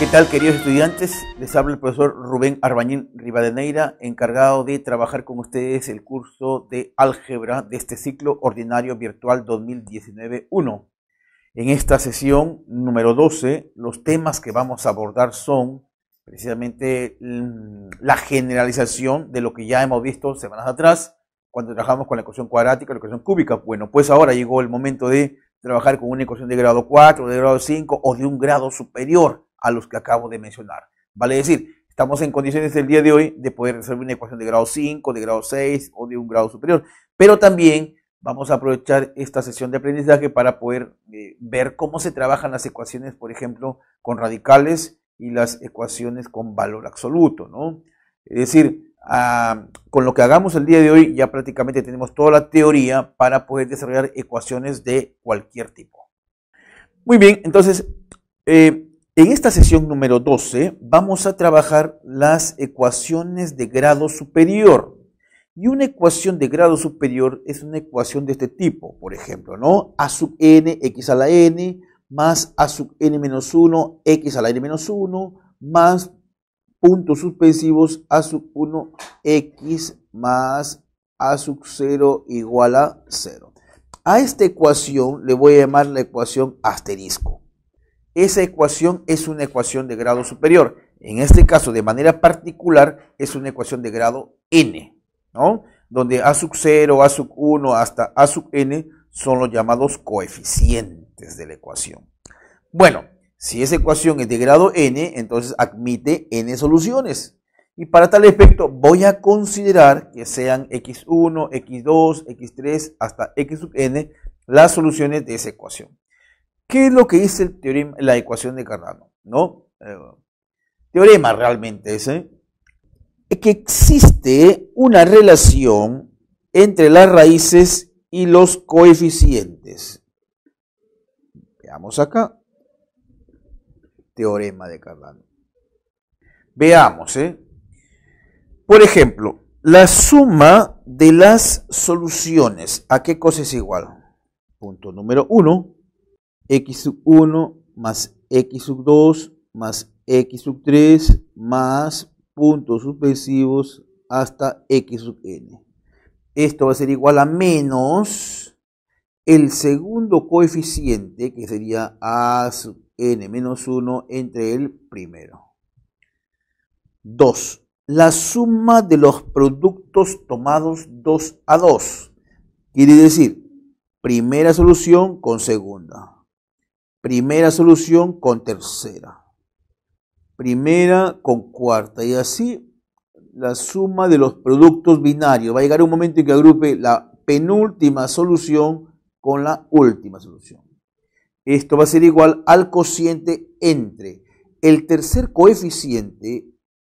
¿Qué tal, queridos estudiantes? Les habla el profesor Rubén Arbañín Rivadeneira, encargado de trabajar con ustedes el curso de álgebra de este ciclo ordinario virtual 2019-1. En esta sesión número 12, los temas que vamos a abordar son precisamente mm, la generalización de lo que ya hemos visto semanas atrás, cuando trabajamos con la ecuación cuadrática y la ecuación cúbica. Bueno, pues ahora llegó el momento de trabajar con una ecuación de grado 4, de grado 5 o de un grado superior a los que acabo de mencionar. Vale decir, estamos en condiciones el día de hoy de poder resolver una ecuación de grado 5, de grado 6 o de un grado superior, pero también vamos a aprovechar esta sesión de aprendizaje para poder eh, ver cómo se trabajan las ecuaciones, por ejemplo, con radicales y las ecuaciones con valor absoluto, ¿no? Es decir, ah, con lo que hagamos el día de hoy ya prácticamente tenemos toda la teoría para poder desarrollar ecuaciones de cualquier tipo. Muy bien, entonces, eh, en esta sesión número 12 vamos a trabajar las ecuaciones de grado superior. Y una ecuación de grado superior es una ecuación de este tipo, por ejemplo, ¿no? A sub n, x a la n, más a sub n menos 1, x a la n menos 1, más puntos suspensivos a sub 1, x más a sub 0 igual a 0. A esta ecuación le voy a llamar la ecuación asterisco esa ecuación es una ecuación de grado superior. En este caso, de manera particular, es una ecuación de grado n, ¿no? Donde a sub 0, a sub 1 hasta a sub n son los llamados coeficientes de la ecuación. Bueno, si esa ecuación es de grado n, entonces admite n soluciones. Y para tal efecto voy a considerar que sean x1, x2, x3 hasta x sub n las soluciones de esa ecuación. ¿Qué es lo que dice el la ecuación de Cardano? ¿No? Eh, teorema realmente Es que existe una relación entre las raíces y los coeficientes. Veamos acá. Teorema de Cardano. Veamos, ¿eh? Por ejemplo, la suma de las soluciones, ¿a qué cosa es igual? Punto número uno x sub 1 más x sub 2 más x sub 3 más puntos subversivos hasta x sub n. Esto va a ser igual a menos el segundo coeficiente que sería a sub n menos 1 entre el primero. 2. La suma de los productos tomados 2 a 2. Quiere decir, primera solución con segunda. Primera solución con tercera. Primera con cuarta. Y así la suma de los productos binarios. Va a llegar un momento en que agrupe la penúltima solución con la última solución. Esto va a ser igual al cociente entre el tercer coeficiente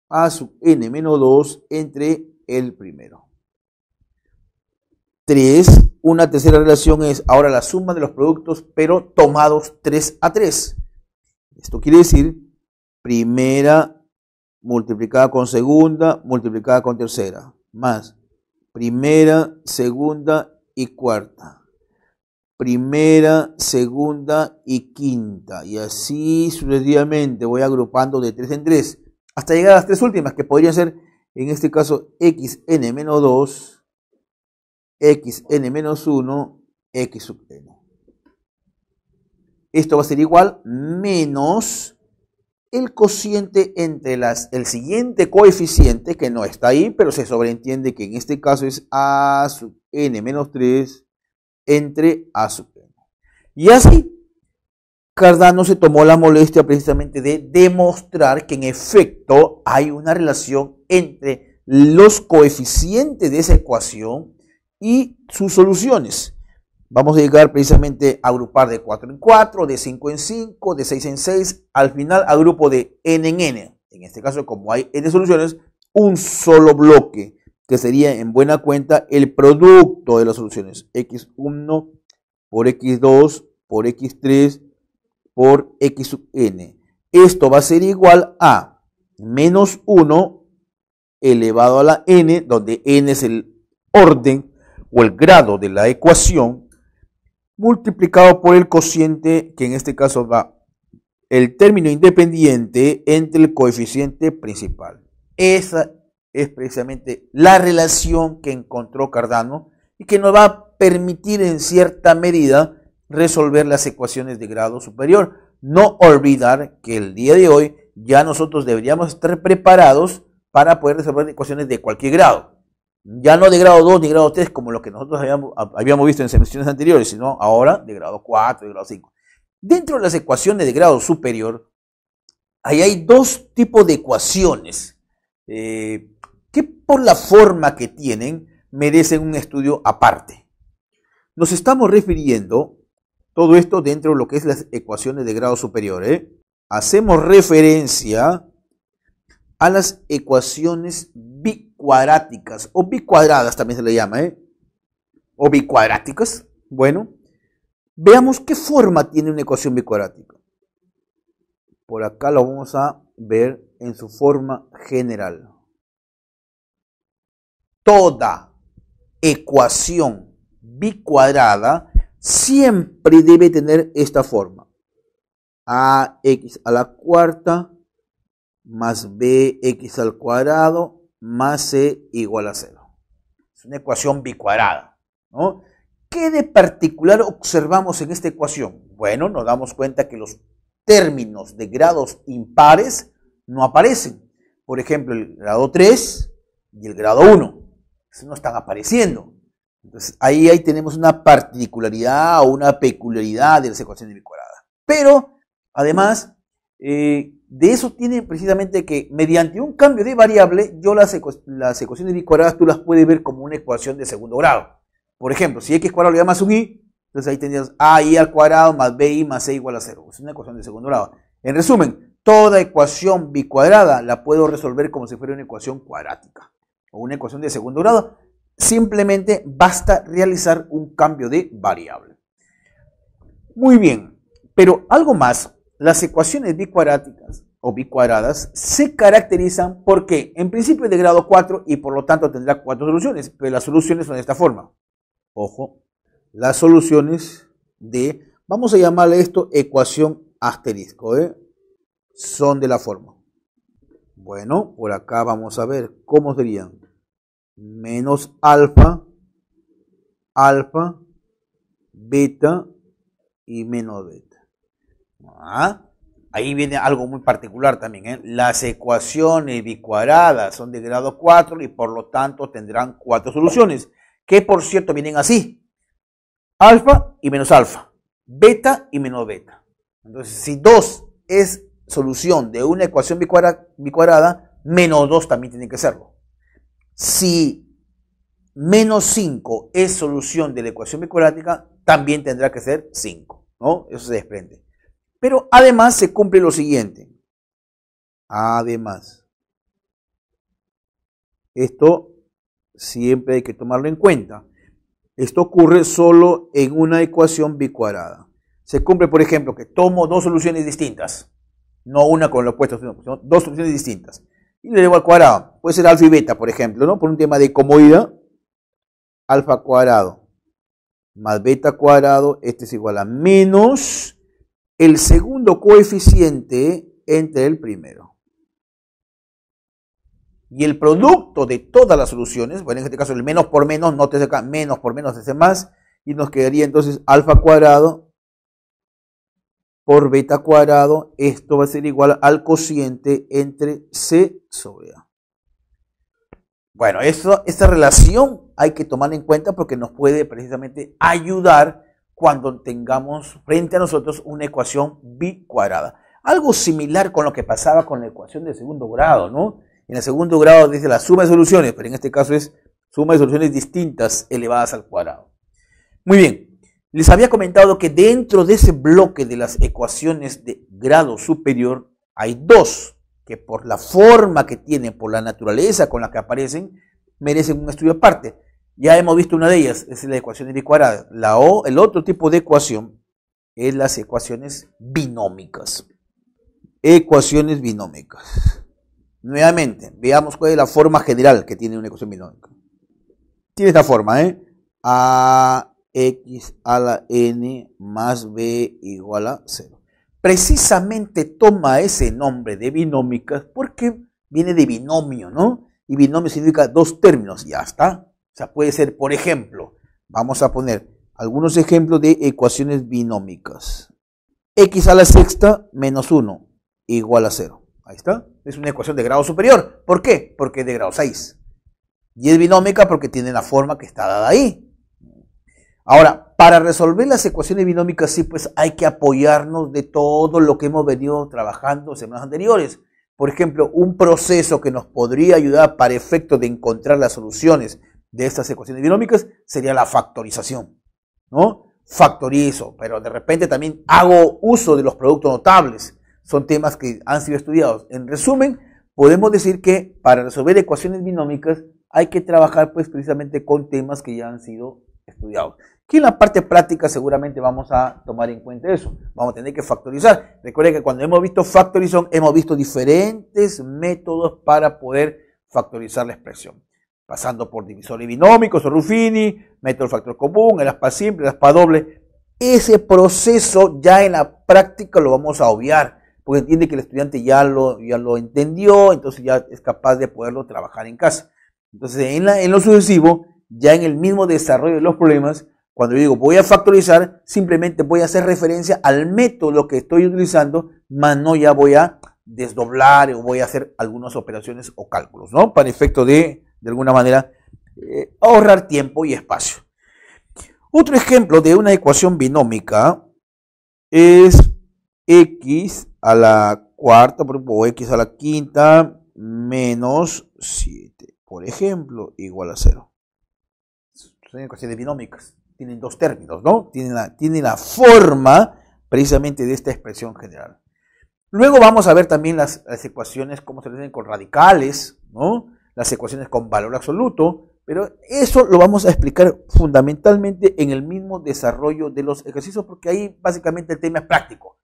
a sub n menos 2 entre el primero. 3, una tercera relación es ahora la suma de los productos, pero tomados 3 a 3. Esto quiere decir primera multiplicada con segunda, multiplicada con tercera, más primera, segunda y cuarta. Primera, segunda y quinta. Y así sucesivamente voy agrupando de 3 en 3 hasta llegar a las tres últimas, que podrían ser, en este caso, xn menos 2 n menos 1, x sub n. Esto va a ser igual menos el cociente entre las, el siguiente coeficiente, que no está ahí, pero se sobreentiende que en este caso es a sub n menos 3 entre a sub n. Y así, Cardano se tomó la molestia precisamente de demostrar que en efecto hay una relación entre los coeficientes de esa ecuación y sus soluciones. Vamos a llegar precisamente a agrupar de 4 en 4, de 5 en 5, de 6 en 6, al final a grupo de n en n. En este caso, como hay n soluciones, un solo bloque, que sería en buena cuenta el producto de las soluciones. x1 por x2 por x3 por xn. Esto va a ser igual a menos 1 elevado a la n, donde n es el orden o el grado de la ecuación multiplicado por el cociente, que en este caso va el término independiente entre el coeficiente principal. Esa es precisamente la relación que encontró Cardano y que nos va a permitir en cierta medida resolver las ecuaciones de grado superior. No olvidar que el día de hoy ya nosotros deberíamos estar preparados para poder resolver ecuaciones de cualquier grado ya no de grado 2 ni grado 3 como lo que nosotros habíamos, visto en sesiones anteriores, sino ahora de grado 4, de grado 5. Dentro de las ecuaciones de grado superior, ahí hay dos tipos de ecuaciones eh, que por la forma que tienen merecen un estudio aparte. Nos estamos refiriendo, todo esto dentro de lo que es las ecuaciones de grado superior, ¿eh? hacemos referencia a las ecuaciones cuadráticas o bicuadradas también se le llama, ¿eh? O bicuadráticas. Bueno, veamos qué forma tiene una ecuación bicuadrática. Por acá lo vamos a ver en su forma general. Toda ecuación bicuadrada siempre debe tener esta forma. AX a la cuarta más BX al cuadrado más C igual a 0. Es una ecuación bicuadrada. ¿Qué de particular observamos en esta ecuación? Bueno, nos damos cuenta que los términos de grados impares no aparecen. Por ejemplo, el grado 3 y el grado 1. no están apareciendo. Entonces, ahí, ahí tenemos una particularidad o una peculiaridad de las ecuaciones bicuadradas. Pero, además, eh, de eso tiene precisamente que, mediante un cambio de variable, yo las, las ecuaciones bicuadradas tú las puedes ver como una ecuación de segundo grado. Por ejemplo, si x cuadrado le da más un y, entonces ahí tendrías a i al cuadrado más bi más c igual a 0. Es una ecuación de segundo grado. En resumen, toda ecuación bicuadrada la puedo resolver como si fuera una ecuación cuadrática o una ecuación de segundo grado. Simplemente basta realizar un cambio de variable. Muy bien, pero algo más las ecuaciones bicuadráticas o bicuadradas se caracterizan porque en principio es de grado 4 y por lo tanto tendrá cuatro soluciones, pero las soluciones son de esta forma. Ojo, las soluciones de, vamos a llamarle esto ecuación asterisco, ¿eh? son de la forma. Bueno, por acá vamos a ver cómo serían. Menos alfa, alfa, beta y menos beta. Ah, ahí viene algo muy particular también. ¿eh? Las ecuaciones bicuadradas son de grado 4 y por lo tanto tendrán cuatro soluciones, que por cierto vienen así. Alfa y menos alfa, beta y menos beta. Entonces, si 2 es solución de una ecuación bicuadrada, menos 2 también tiene que serlo. Si menos 5 es solución de la ecuación bicuadrática, también tendrá que ser 5. ¿no? Eso se desprende. Pero además se cumple lo siguiente. Además. Esto siempre hay que tomarlo en cuenta. Esto ocurre solo en una ecuación bicuadrada. Se cumple, por ejemplo, que tomo dos soluciones distintas. No una con la opuesta, sino dos soluciones distintas. Y le debo al cuadrado. Puede ser alfa y beta, por ejemplo, ¿no? Por un tema de comodidad. Alfa cuadrado más beta cuadrado. Este es igual a menos el segundo coeficiente entre el primero. Y el producto de todas las soluciones, bueno, en este caso el menos por menos, no te saca menos por menos es más, y nos quedaría entonces alfa cuadrado por beta cuadrado, esto va a ser igual al cociente entre C sobre A. Bueno, esta relación hay que tomar en cuenta porque nos puede precisamente ayudar cuando tengamos frente a nosotros una ecuación bicuadrada. Algo similar con lo que pasaba con la ecuación de segundo grado, ¿no? En el segundo grado dice la suma de soluciones, pero en este caso es suma de soluciones distintas elevadas al cuadrado. Muy bien, les había comentado que dentro de ese bloque de las ecuaciones de grado superior hay dos que por la forma que tienen, por la naturaleza con la que aparecen, merecen un estudio aparte. Ya hemos visto una de ellas, es la ecuación de cuadrada. La o, el otro tipo de ecuación es las ecuaciones binómicas. Ecuaciones binómicas. Nuevamente, veamos cuál es la forma general que tiene una ecuación binómica. Tiene esta forma, ¿eh? x a la n más b igual a 0. Precisamente toma ese nombre de binómicas porque viene de binomio, ¿no? Y binomio significa dos términos, ya está. O sea, puede ser, por ejemplo, vamos a poner algunos ejemplos de ecuaciones binómicas. x a la sexta menos 1 igual a 0. Ahí está. Es una ecuación de grado superior. ¿Por qué? Porque es de grado 6. Y es binómica porque tiene la forma que está dada ahí. Ahora, para resolver las ecuaciones binómicas, sí, pues hay que apoyarnos de todo lo que hemos venido trabajando semanas anteriores. Por ejemplo, un proceso que nos podría ayudar para efecto de encontrar las soluciones de estas ecuaciones binómicas sería la factorización, ¿no? Factorizo, pero de repente también hago uso de los productos notables. Son temas que han sido estudiados. En resumen, podemos decir que para resolver ecuaciones binómicas hay que trabajar pues precisamente con temas que ya han sido estudiados. Que en la parte práctica seguramente vamos a tomar en cuenta eso. Vamos a tener que factorizar. Recuerden que cuando hemos visto factorización hemos visto diferentes métodos para poder factorizar la expresión pasando por divisores binómicos o Ruffini, método factor común, el aspa simple, el aspa doble. Ese proceso ya en la práctica lo vamos a obviar, porque entiende que el estudiante ya lo, ya lo entendió, entonces ya es capaz de poderlo trabajar en casa. Entonces, en, en lo sucesivo, ya en el mismo desarrollo de los problemas, cuando yo digo voy a factorizar, simplemente voy a hacer referencia al método que estoy utilizando, más no ya voy a desdoblar o voy a hacer algunas operaciones o cálculos, ¿no? Para efecto de de alguna manera, eh, ahorrar tiempo y espacio. Otro ejemplo de una ecuación binómica es x a la cuarta por x a la quinta menos 7, por ejemplo, igual a 0. Son ecuaciones binómicas, tienen dos términos, ¿no? Tienen la, la forma precisamente de esta expresión general. Luego vamos a ver también las, ecuaciones, cómo se le con radicales, ¿no? las ecuaciones con valor absoluto, pero eso lo vamos a explicar fundamentalmente en el mismo desarrollo de los ejercicios, porque ahí básicamente el tema es práctico.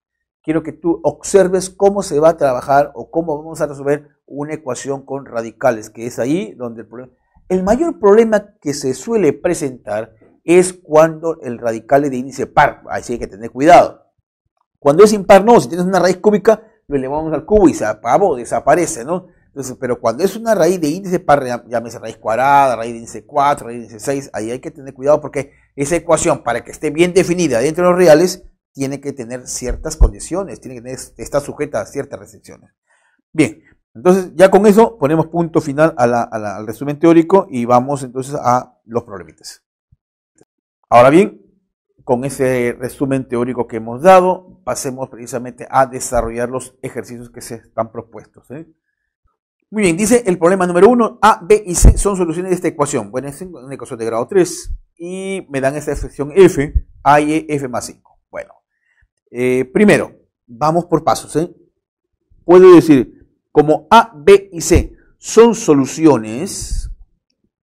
Quiero que tú observes cómo se va a trabajar o cómo vamos a resolver una ecuación con radicales, que es ahí donde el problema... El mayor problema que se suele presentar es cuando el radical es de índice par, así hay que tener cuidado. Cuando es impar, no, si tienes una raíz cúbica, lo elevamos al cubo y se apagó, desaparece, ¿no? Entonces, pero cuando es una raíz de índice par, llámese raíz cuadrada, raíz de índice 4, raíz de índice 6, ahí hay que tener cuidado porque esa ecuación, para que esté bien definida dentro de los reales, tiene que tener ciertas condiciones, tiene que estar sujeta a ciertas restricciones. Bien, entonces ya con eso ponemos punto final al resumen teórico y vamos entonces a los problemitas. Ahora bien, con ese resumen teórico que hemos dado, pasemos precisamente a desarrollar los ejercicios que se están propuestos. ¿eh? Muy bien, dice el problema número 1, A, B y C son soluciones de esta ecuación. Bueno, es una ecuación de grado 3 y me dan esta excepción F, A y e, F más 5. Bueno, eh, primero, vamos por pasos. ¿eh? Puedo decir, como A, B y C son soluciones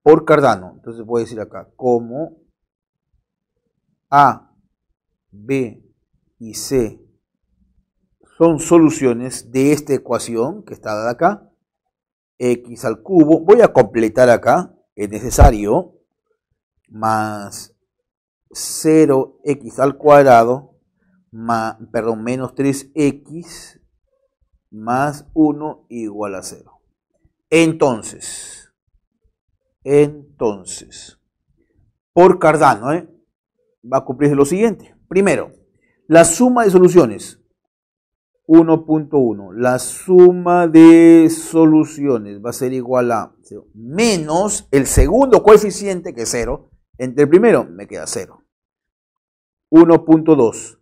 por Cardano, entonces voy a decir acá, como A, B y C son soluciones de esta ecuación que está dada acá, x al cubo. Voy a completar acá, es necesario, más 0x al cuadrado, perdón, menos 3x más 1 igual a 0. Entonces, entonces, por Cardano, ¿eh? va a cumplirse lo siguiente. Primero, la suma de soluciones 1.1. La suma de soluciones va a ser igual a menos el segundo coeficiente, que es 0, entre el primero me queda 0. 1.2.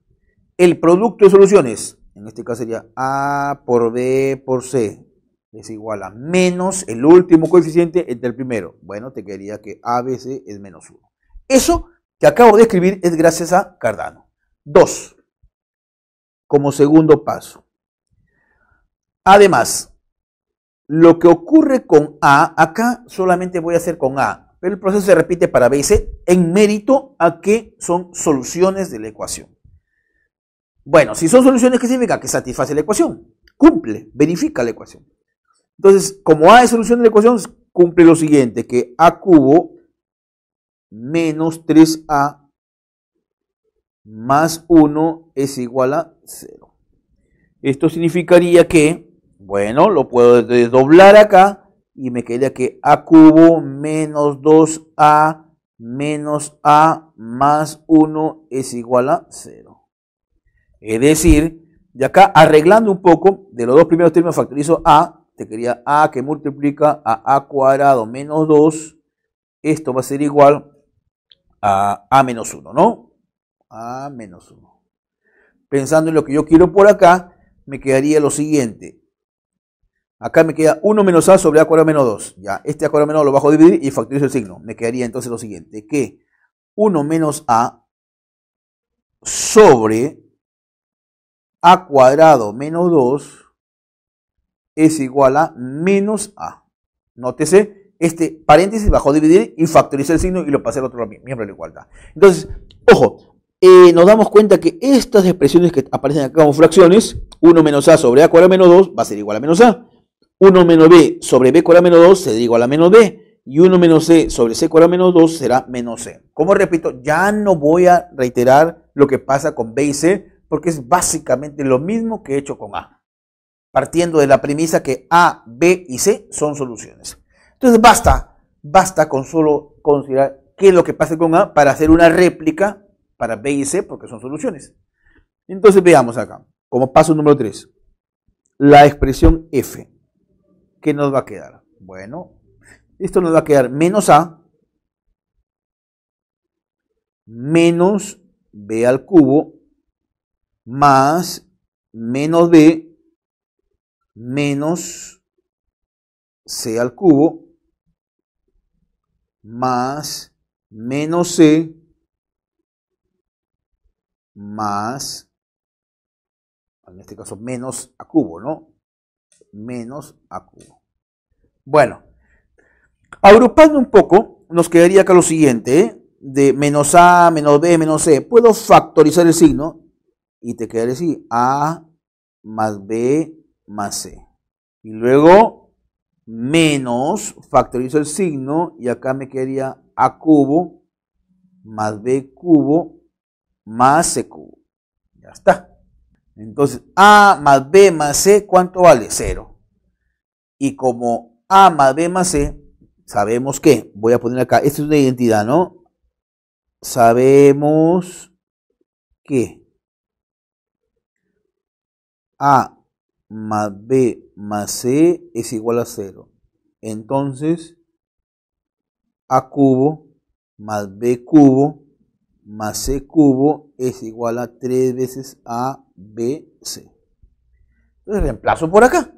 El producto de soluciones, en este caso sería A por B por C, es igual a menos el último coeficiente entre el primero. Bueno, te quería que ABC es menos 1. Eso que acabo de escribir es gracias a Cardano. 2 como segundo paso. Además, lo que ocurre con A, acá solamente voy a hacer con A, pero el proceso se repite para B y C en mérito a que son soluciones de la ecuación. Bueno, si son soluciones, ¿qué significa? Que satisface la ecuación, cumple, verifica la ecuación. Entonces, como A es solución de la ecuación, cumple lo siguiente, que A cubo menos 3A más 1 es igual a 0. Esto significaría que, bueno, lo puedo desdoblar acá y me quedaría que a cubo menos 2a menos a más 1 es igual a 0. Es decir, de acá arreglando un poco, de los dos primeros términos factorizo a, te quería a que multiplica a a cuadrado menos 2, esto va a ser igual a a menos 1, ¿no? a ah, menos 1. Pensando en lo que yo quiero por acá, me quedaría lo siguiente. Acá me queda 1 menos a sobre a cuadrado menos 2. Ya, este a cuadrado menos 2 lo bajo a dividir y factorizo el signo. Me quedaría entonces lo siguiente, que 1 menos a sobre a cuadrado menos 2 es igual a menos a. Nótese, este paréntesis bajo a dividir y factorizo el signo y lo pasé al otro miembro de la igualdad. Entonces, ojo, eh, nos damos cuenta que estas expresiones que aparecen acá como fracciones, 1 menos a sobre a cuadrado menos 2 va a ser igual a menos a, 1 menos b sobre b cuadrado menos 2 será igual a menos b, y 1 menos c sobre c cuadrado menos 2 será menos c. Como repito, ya no voy a reiterar lo que pasa con b y c, porque es básicamente lo mismo que he hecho con a, partiendo de la premisa que a, b y c son soluciones. Entonces basta, basta con solo considerar qué es lo que pasa con a para hacer una réplica para B y C porque son soluciones. Entonces veamos acá, como paso número 3, la expresión F. ¿Qué nos va a quedar? Bueno, esto nos va a quedar menos A menos B al cubo más menos B menos C al cubo más menos C más, en este caso, menos a cubo, ¿no? Menos a cubo. Bueno, agrupando un poco, nos quedaría acá lo siguiente, ¿eh? de menos a, menos b, menos c. Puedo factorizar el signo y te quedaría así, a más b más c. Y luego menos, factorizo el signo y acá me quedaría a cubo más b cubo más cubo. Ya está. Entonces, A más B más C, ¿cuánto vale? Cero. Y como A más B más C, sabemos que, voy a poner acá, esto es una identidad, ¿no? Sabemos que A más B más C es igual a cero. Entonces, A cubo más B cubo más C cubo es igual a 3 veces ABC. Entonces reemplazo por acá.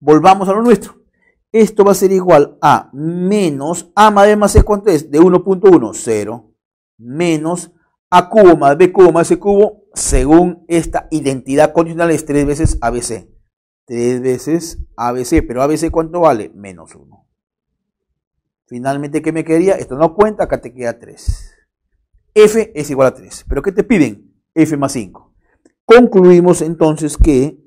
Volvamos a lo nuestro. Esto va a ser igual a menos A más B más C, ¿cuánto es? De 1.1, 0. Menos A cubo más B cubo más C cubo, según esta identidad condicional, es 3 veces ABC. 3 veces ABC, pero ABC ¿cuánto vale? Menos 1. Finalmente, ¿qué me quedaría? Esto no cuenta, acá te queda 3 f es igual a 3. ¿Pero qué te piden? f más 5. Concluimos entonces que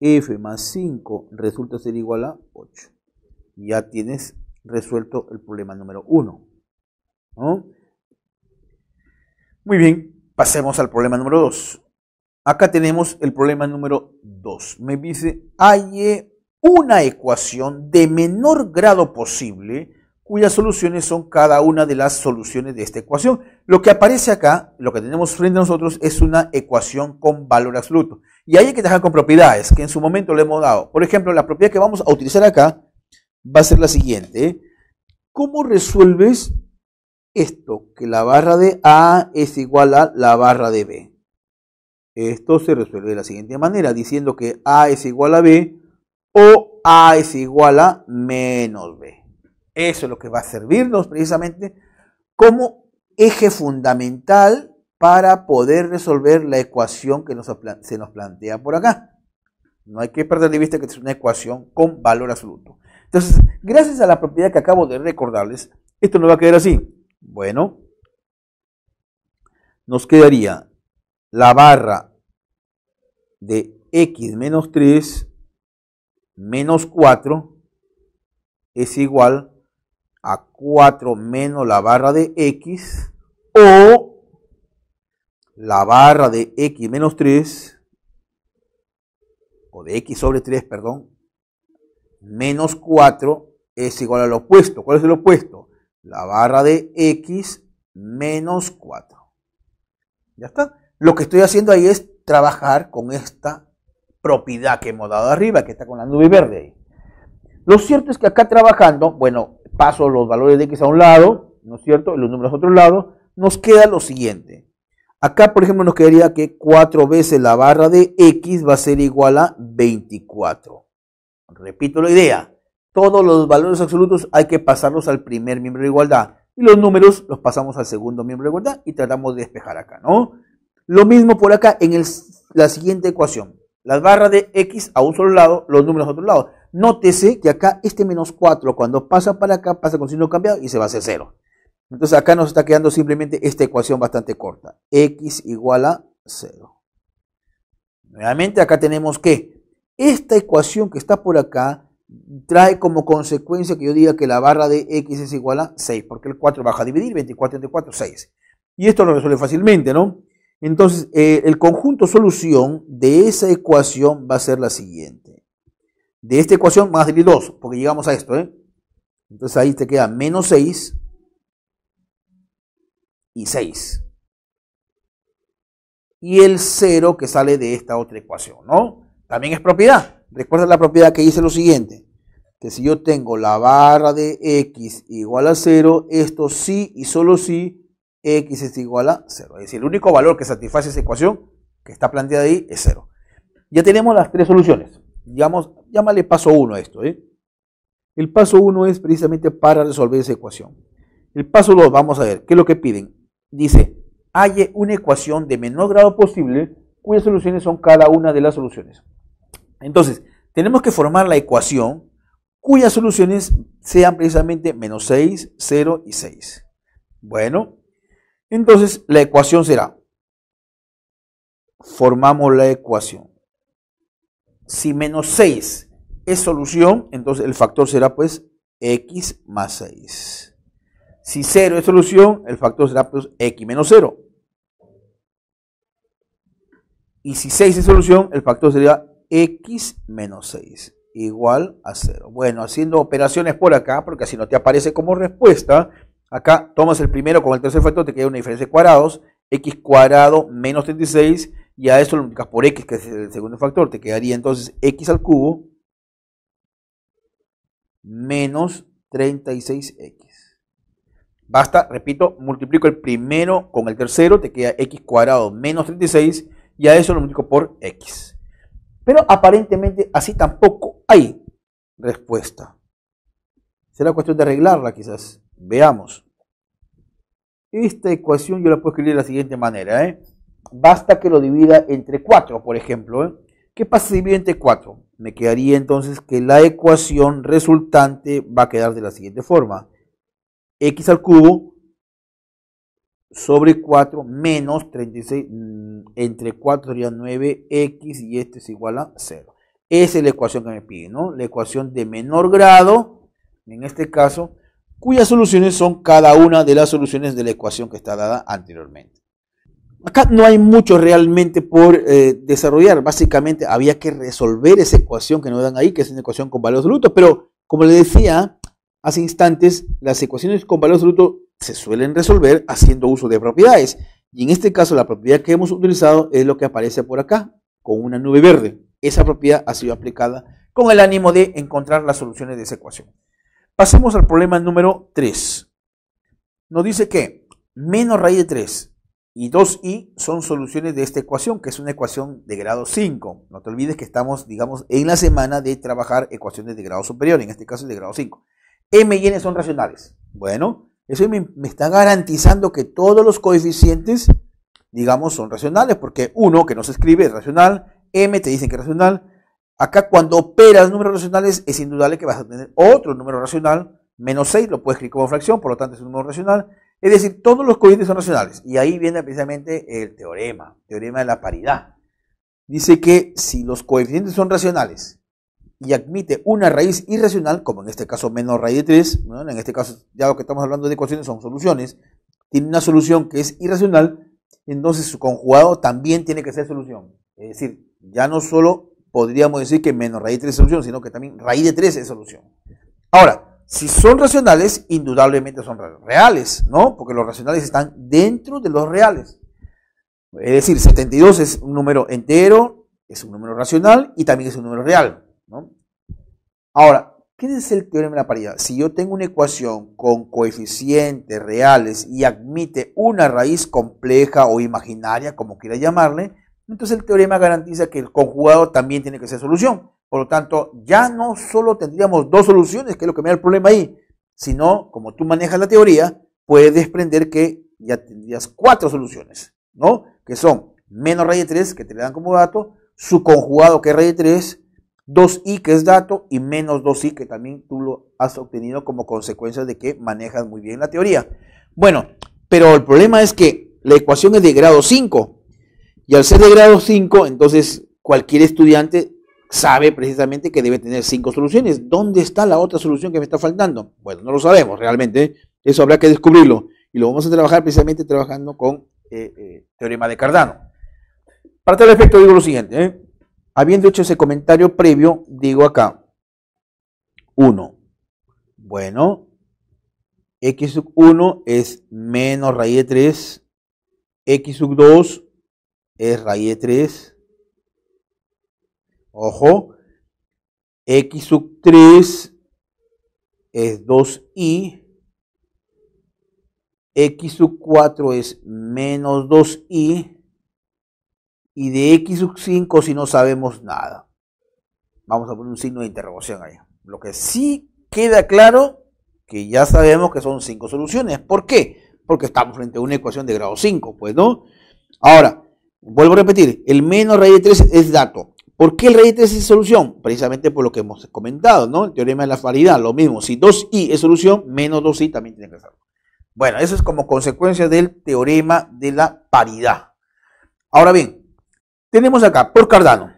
f más 5 resulta ser igual a 8. Ya tienes resuelto el problema número 1. Muy bien, pasemos al problema número 2. Acá tenemos el problema número 2. Me dice, Hay eh, una ecuación de menor grado posible cuyas soluciones son cada una de las soluciones de esta ecuación. Lo que aparece acá, lo que tenemos frente a nosotros, es una ecuación con valor absoluto. Y ahí hay que dejar con propiedades, que en su momento le hemos dado. Por ejemplo, la propiedad que vamos a utilizar acá va a ser la siguiente. ¿Cómo resuelves esto? Que la barra de A es igual a la barra de B. Esto se resuelve de la siguiente manera, diciendo que A es igual a B o A es igual a menos B. Eso es lo que va a servirnos precisamente como eje fundamental para poder resolver la ecuación que se nos plantea por acá. No hay que perder de vista que es una ecuación con valor absoluto. Entonces, gracias a la propiedad que acabo de recordarles, esto nos va a quedar así. Bueno, nos quedaría la barra de x menos 3 menos 4 es igual a 4 menos la barra de x o la barra de x menos 3 o de x sobre 3, perdón, menos 4 es igual al opuesto. ¿Cuál es el opuesto? La barra de x menos 4. ¿Ya está? Lo que estoy haciendo ahí es trabajar con esta propiedad que hemos dado arriba, que está con la nube verde ahí. Lo cierto es que acá trabajando, bueno, paso los valores de X a un lado, ¿no es cierto? Y los números a otro lado, nos queda lo siguiente. Acá, por ejemplo, nos quedaría que 4 veces la barra de X va a ser igual a 24. Repito la idea. Todos los valores absolutos hay que pasarlos al primer miembro de igualdad. Y los números los pasamos al segundo miembro de igualdad y tratamos de despejar acá, ¿no? Lo mismo por acá en la siguiente ecuación. Las barras de X a un solo lado, los números a otro lado. Nótese que acá este menos 4, cuando pasa para acá, pasa con signo cambiado y se va a hacer 0. Entonces acá nos está quedando simplemente esta ecuación bastante corta. X igual a 0. Nuevamente acá tenemos que esta ecuación que está por acá trae como consecuencia que yo diga que la barra de X es igual a 6, porque el 4 baja a dividir, 24 entre 4, 6. Y esto lo resuelve fácilmente, ¿no? Entonces, eh, el conjunto solución de esa ecuación va a ser la siguiente. De esta ecuación más a 2, porque llegamos a esto. ¿eh? Entonces ahí te queda menos 6 y 6. Y el 0 que sale de esta otra ecuación, ¿no? También es propiedad. Recuerda la propiedad que dice lo siguiente. Que si yo tengo la barra de x igual a 0, esto sí y solo sí, x es igual a 0. Es decir, el único valor que satisface esa ecuación que está planteada ahí es 0. Ya tenemos las tres soluciones. Digamos, Llámale paso 1 a esto. ¿eh? El paso 1 es precisamente para resolver esa ecuación. El paso 2, vamos a ver, ¿qué es lo que piden? Dice, hay una ecuación de menor grado posible cuyas soluciones son cada una de las soluciones. Entonces, tenemos que formar la ecuación cuyas soluciones sean precisamente menos 6, 0 y 6. Bueno, entonces la ecuación será, formamos la ecuación. Si menos 6 es solución, entonces el factor será pues x más 6. Si 0 es solución, el factor será pues x menos 0. Y si 6 es solución, el factor sería x menos 6 igual a 0. Bueno, haciendo operaciones por acá, porque así no te aparece como respuesta, acá tomas el primero con el tercer factor, te queda una diferencia de cuadrados, x cuadrado menos 36, y a eso lo multiplicas por x, que es el segundo factor, te quedaría entonces x al cubo menos 36x. Basta, repito, multiplico el primero con el tercero, te queda x cuadrado menos 36 y a eso lo multiplico por x. Pero aparentemente así tampoco hay respuesta. Será cuestión de arreglarla quizás. Veamos. Esta ecuación yo la puedo escribir de la siguiente manera. ¿eh? Basta que lo divida entre 4, por ejemplo. ¿eh? ¿Qué pasa si divide entre 4? me quedaría entonces que la ecuación resultante va a quedar de la siguiente forma. x al cubo sobre 4 menos 36, mm, entre 4 sería 9x y este es igual a 0. Esa es la ecuación que me pide, ¿no? La ecuación de menor grado, en este caso, cuyas soluciones son cada una de las soluciones de la ecuación que está dada anteriormente. Acá no hay mucho realmente por eh, desarrollar. Básicamente había que resolver esa ecuación que nos dan ahí, que es una ecuación con valor absoluto. Pero como le decía hace instantes, las ecuaciones con valor absoluto se suelen resolver haciendo uso de propiedades. Y en este caso la propiedad que hemos utilizado es lo que aparece por acá, con una nube verde. Esa propiedad ha sido aplicada con el ánimo de encontrar las soluciones de esa ecuación. Pasemos al problema número 3. Nos dice que menos raíz de 3 y 2i son soluciones de esta ecuación, que es una ecuación de grado 5. No te olvides que estamos, digamos, en la semana de trabajar ecuaciones de grado superior, en este caso de grado 5. m y n son racionales. Bueno, eso me, me está garantizando que todos los coeficientes, digamos, son racionales, porque 1, que no se escribe, es racional, m te dicen que es racional. Acá cuando operas números racionales es indudable que vas a tener otro número racional, menos 6 lo puedes escribir como fracción, por lo tanto es un número racional. Es decir, todos los coeficientes son racionales. Y ahí viene precisamente el teorema, el teorema de la paridad. Dice que si los coeficientes son racionales y admite una raíz irracional, como en este caso menos raíz de 3, en este caso ya lo que estamos hablando de ecuaciones son soluciones, tiene una solución que es irracional, entonces su conjugado también tiene que ser solución. Es decir, ya no solo podríamos decir que menos raíz de 3 es solución, sino que también raíz de 3 es solución. Ahora, si son racionales, indudablemente son reales, ¿no? Porque los racionales están dentro de los reales. Es decir, 72 es un número entero, es un número racional y también es un número real, ¿no? Ahora, ¿qué es el teorema de la paridad? Si yo tengo una ecuación con coeficientes reales y admite una raíz compleja o imaginaria, como quiera llamarle, entonces el teorema garantiza que el conjugado también tiene que ser solución. Por lo tanto, ya no solo tendríamos dos soluciones, que es lo que me da el problema ahí, sino, como tú manejas la teoría, puedes desprender que ya tendrías cuatro soluciones, ¿no? Que son menos raíz de 3, que te le dan como dato, su conjugado, que es raíz de 3, 2i, que es dato, y menos 2i, que también tú lo has obtenido como consecuencia de que manejas muy bien la teoría. Bueno, pero el problema es que la ecuación es de grado 5, y al ser de grado 5, entonces cualquier estudiante sabe precisamente que debe tener cinco soluciones. ¿Dónde está la otra solución que me está faltando? Bueno, no lo sabemos realmente. Eso habrá que descubrirlo. Y lo vamos a trabajar precisamente trabajando con el eh, eh, teorema de Cardano. Para tal efecto digo lo siguiente. ¿eh? Habiendo hecho ese comentario previo, digo acá. 1. Bueno, x sub 1 es menos raíz de 3. x sub 2 es raíz de 3 Ojo, x sub 3 es 2i, x sub 4 es menos 2i, y de x sub 5 si no sabemos nada. Vamos a poner un signo de interrogación ahí. Lo que sí queda claro, que ya sabemos que son 5 soluciones. ¿Por qué? Porque estamos frente a una ecuación de grado 5, pues, ¿no? Ahora, vuelvo a repetir, el menos raíz de 3 es dato. ¿Por qué el rey 3 es solución? Precisamente por lo que hemos comentado, ¿no? El teorema de la paridad, lo mismo. Si 2i es solución, menos 2i también tiene que ser. Bueno, eso es como consecuencia del teorema de la paridad. Ahora bien, tenemos acá por Cardano,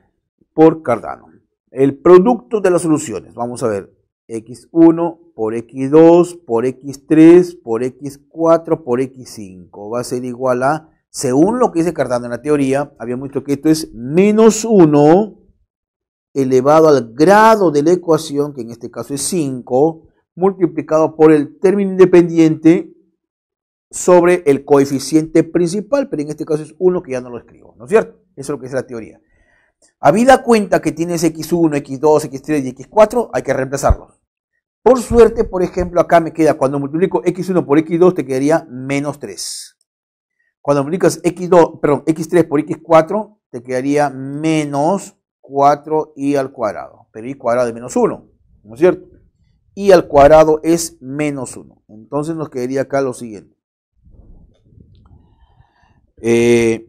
por Cardano, el producto de las soluciones. Vamos a ver, x1 por x2 por x3 por x4 por x5 va a ser igual a según lo que dice Cardano en la teoría, habíamos visto que esto es menos 1 elevado al grado de la ecuación, que en este caso es 5, multiplicado por el término independiente sobre el coeficiente principal, pero en este caso es 1 que ya no lo escribo, ¿no es cierto? Eso es lo que es la teoría. Habida cuenta que tienes x1, x2, x3 y x4, hay que reemplazarlos. Por suerte, por ejemplo, acá me queda, cuando multiplico x1 por x2, te quedaría menos 3. Cuando multiplicas x2, perdón, x3 por x4, te quedaría menos 4y al cuadrado. Pero y cuadrado es menos 1, ¿no es cierto? y al cuadrado es menos 1. Entonces nos quedaría acá lo siguiente. Eh,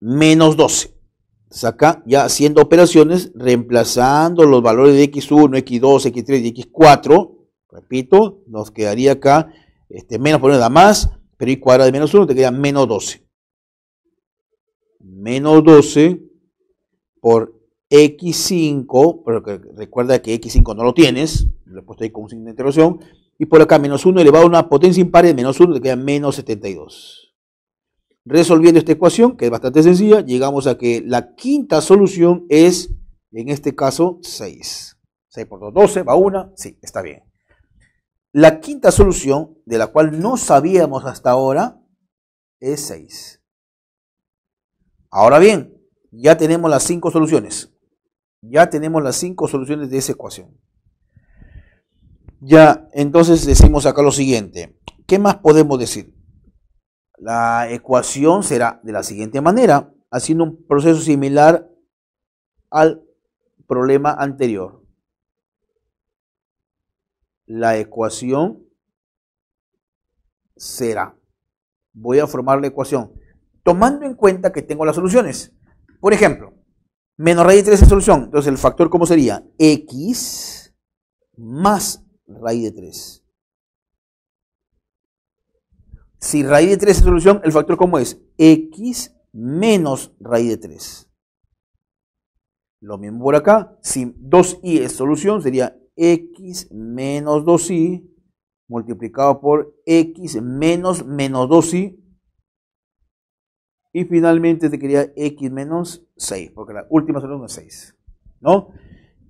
menos 12. acá, ya haciendo operaciones, reemplazando los valores de x1, x2, x3 y x4. Repito, nos quedaría acá este, menos por una más pero y cuadrado de menos 1 te queda menos 12. Menos 12 por x5, pero recuerda que x5 no lo tienes, lo he puesto ahí con un signo de interrogación, y por acá menos 1 elevado a una potencia impar de menos 1 te queda menos 72. Resolviendo esta ecuación, que es bastante sencilla, llegamos a que la quinta solución es, en este caso, 6. 6 por 2, 12, va 1, sí, está bien. La quinta solución, de la cual no sabíamos hasta ahora, es 6. Ahora bien, ya tenemos las cinco soluciones. Ya tenemos las cinco soluciones de esa ecuación. Ya, entonces decimos acá lo siguiente. ¿Qué más podemos decir? La ecuación será de la siguiente manera, haciendo un proceso similar al problema anterior la ecuación será. Voy a formar la ecuación tomando en cuenta que tengo las soluciones. Por ejemplo, menos raíz de 3 es solución. Entonces, el factor, ¿cómo sería? X más raíz de 3. Si raíz de 3 es solución, el factor, ¿cómo es? X menos raíz de 3. Lo mismo por acá. Si 2i es solución, sería x menos 2y multiplicado por x menos menos 2y. Y finalmente te quería x menos 6, porque la última solución es 6. ¿No?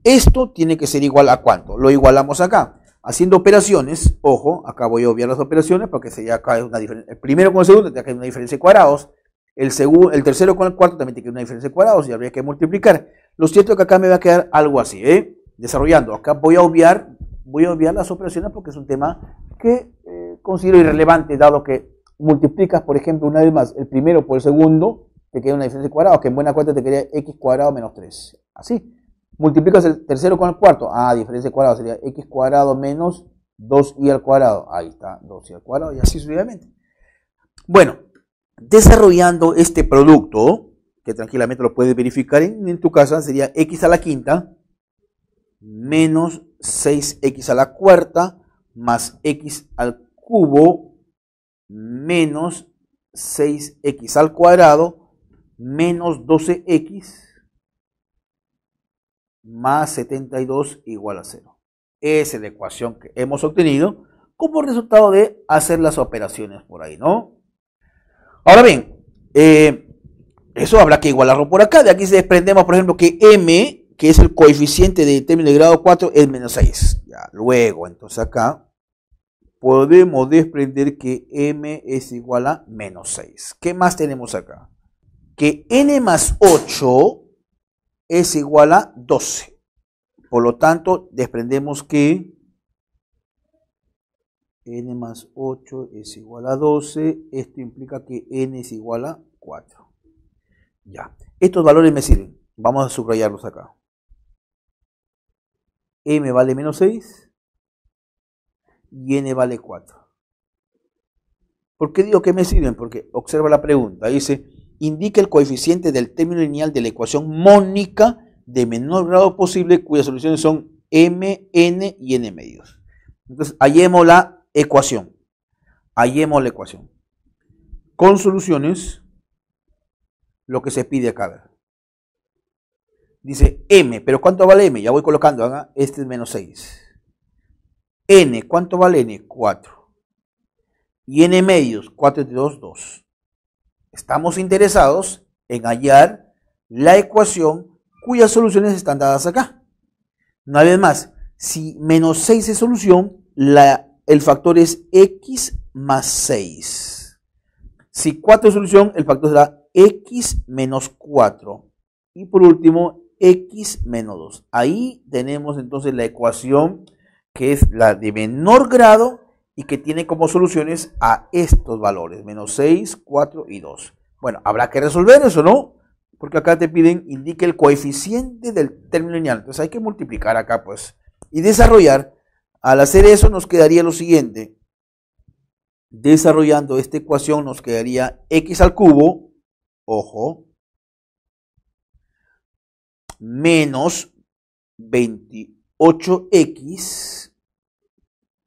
Esto tiene que ser igual a cuánto. Lo igualamos acá. Haciendo operaciones, ojo, acá voy a obviar las operaciones porque sería acá una diferencia. El primero con el segundo te una diferencia de cuadrados. El, segundo, el tercero con el cuarto también tiene una diferencia de cuadrados y habría que multiplicar. Lo cierto es que acá me va a quedar algo así, ¿eh? desarrollando. Acá voy a obviar, voy a obviar las operaciones porque es un tema que eh, considero irrelevante, dado que multiplicas, por ejemplo, una vez más el primero por el segundo, te queda una diferencia de cuadrados, que en buena cuenta te queda x cuadrado menos 3. Así. Multiplicas el tercero con el cuarto. Ah, diferencia de cuadrado sería x cuadrado menos 2y al cuadrado. Ahí está, 2y al cuadrado y así sucesivamente. Bueno, desarrollando este producto, que tranquilamente lo puedes verificar en tu casa, sería x a la quinta menos 6x a la cuarta más x al cubo menos 6x al cuadrado menos 12x más 72 igual a 0. Esa es la ecuación que hemos obtenido como resultado de hacer las operaciones por ahí, ¿no? Ahora bien, eh, eso habrá que igualarlo por acá. De aquí se desprendemos, por ejemplo, que m que es el coeficiente de término de grado 4, es menos 6. Ya, luego, entonces acá podemos desprender que m es igual a menos 6. ¿Qué más tenemos acá? Que n más 8 es igual a 12. Por lo tanto, desprendemos que n más 8 es igual a 12. Esto implica que n es igual a 4. Ya. Estos valores me sirven. Vamos a subrayarlos acá m vale menos 6 y n vale 4. ¿Por qué digo que me sirven? Porque observa la pregunta. Dice, indica el coeficiente del término lineal de la ecuación mónica de menor grado posible cuyas soluciones son m, n y n medios. Entonces, hallemos la ecuación. Hallemos la ecuación. Con soluciones, lo que se pide acá. Dice M, pero ¿cuánto vale M? Ya voy colocando, ¿verdad? ¿ah? este es menos 6. N, ¿cuánto vale N? 4. Y N medios, 4 entre 2, 2. Estamos interesados en hallar la ecuación cuyas soluciones están dadas acá. Una vez más, si menos 6 es solución, la, el factor es x más 6. Si 4 es solución, el factor será x menos 4. Y por último, x menos 2. Ahí tenemos entonces la ecuación que es la de menor grado y que tiene como soluciones a estos valores, menos 6, 4 y 2. Bueno, habrá que resolver eso, ¿no? Porque acá te piden, indique el coeficiente del término lineal. Entonces hay que multiplicar acá, pues, y desarrollar. Al hacer eso nos quedaría lo siguiente. Desarrollando esta ecuación nos quedaría x al cubo, ojo, menos 28x,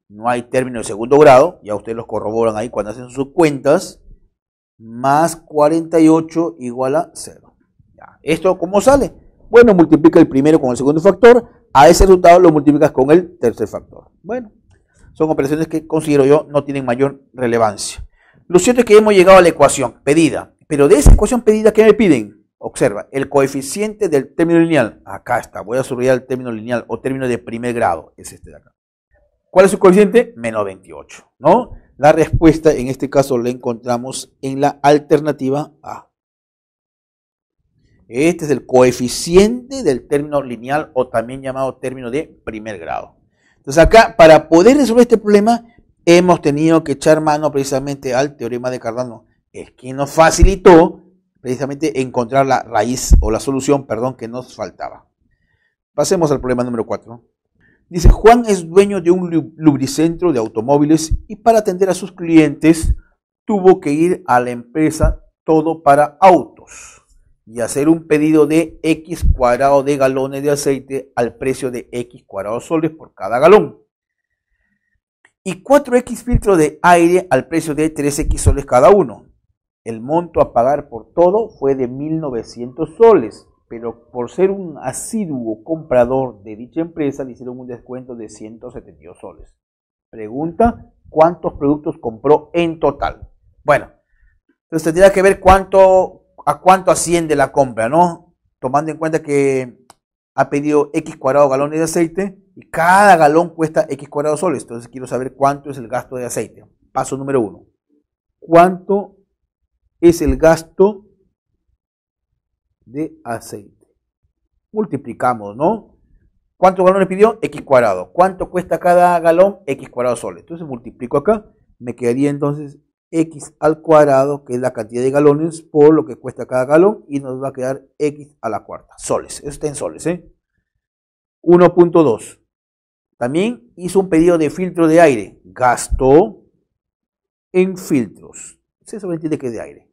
no hay término de segundo grado, ya ustedes los corroboran ahí cuando hacen sus cuentas, más 48 igual a 0. ¿Esto cómo sale? Bueno, multiplica el primero con el segundo factor, a ese resultado lo multiplicas con el tercer factor. Bueno, son operaciones que considero yo no tienen mayor relevancia. Lo cierto es que hemos llegado a la ecuación pedida, pero de esa ecuación pedida, ¿qué me piden? Observa, el coeficiente del término lineal, acá está, voy a subrayar el término lineal o término de primer grado, es este de acá. ¿Cuál es su coeficiente? Menos 28, ¿no? La respuesta en este caso la encontramos en la alternativa A. Este es el coeficiente del término lineal o también llamado término de primer grado. Entonces acá, para poder resolver este problema, hemos tenido que echar mano precisamente al teorema de Cardano. Es quien nos facilitó precisamente encontrar la raíz o la solución, perdón, que nos faltaba. Pasemos al problema número 4. Dice, Juan es dueño de un lubricentro de automóviles y para atender a sus clientes tuvo que ir a la empresa Todo para Autos y hacer un pedido de X cuadrado de galones de aceite al precio de X cuadrados soles por cada galón. Y 4X filtro de aire al precio de 3X soles cada uno. El monto a pagar por todo fue de 1.900 soles, pero por ser un asiduo comprador de dicha empresa le hicieron un descuento de 172 soles. Pregunta, ¿cuántos productos compró en total? Bueno, entonces tendría que ver cuánto, a cuánto asciende la compra, ¿no? Tomando en cuenta que ha pedido X cuadrado galones de aceite y cada galón cuesta X cuadrado soles. Entonces quiero saber cuánto es el gasto de aceite. Paso número uno. ¿Cuánto es el gasto de aceite. Multiplicamos, ¿no? ¿Cuántos galones pidió? X cuadrado. ¿Cuánto cuesta cada galón? X cuadrado soles. Entonces multiplico acá. Me quedaría entonces X al cuadrado, que es la cantidad de galones, por lo que cuesta cada galón. Y nos va a quedar X a la cuarta. Soles. Eso está en soles, ¿eh? 1.2. También hizo un pedido de filtro de aire. gastó en filtros. Se sobreentiende que es de aire.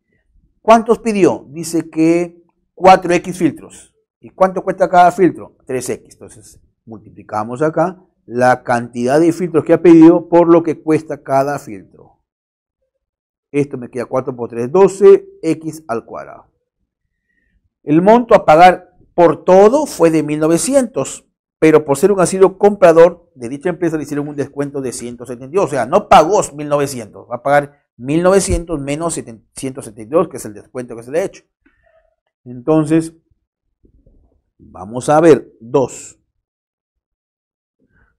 ¿Cuántos pidió? Dice que 4X filtros. ¿Y cuánto cuesta cada filtro? 3X. Entonces, multiplicamos acá la cantidad de filtros que ha pedido por lo que cuesta cada filtro. Esto me queda 4 por 3, 12, X al cuadrado. El monto a pagar por todo fue de 1900, pero por ser un asiduo comprador de dicha empresa le hicieron un descuento de 172. O sea, no pagó 1900, va a pagar 1900 menos 172, que es el descuento que se le ha hecho. Entonces, vamos a ver, 2.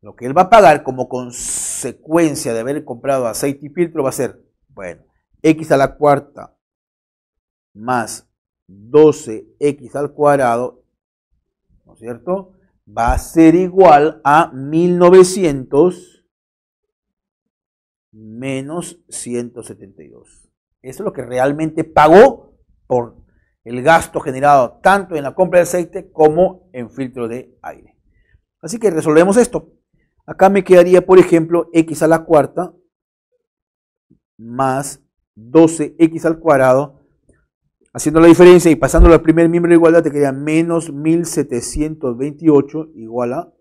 Lo que él va a pagar como consecuencia de haber comprado aceite y filtro va a ser, bueno, x a la cuarta más 12x al cuadrado, ¿no es cierto? Va a ser igual a 1900 menos 172. Eso es lo que realmente pagó por el gasto generado tanto en la compra de aceite como en filtro de aire. Así que resolvemos esto. Acá me quedaría, por ejemplo, x a la cuarta más 12x al cuadrado. Haciendo la diferencia y pasando al primer miembro de igualdad, te queda menos 1728 igual a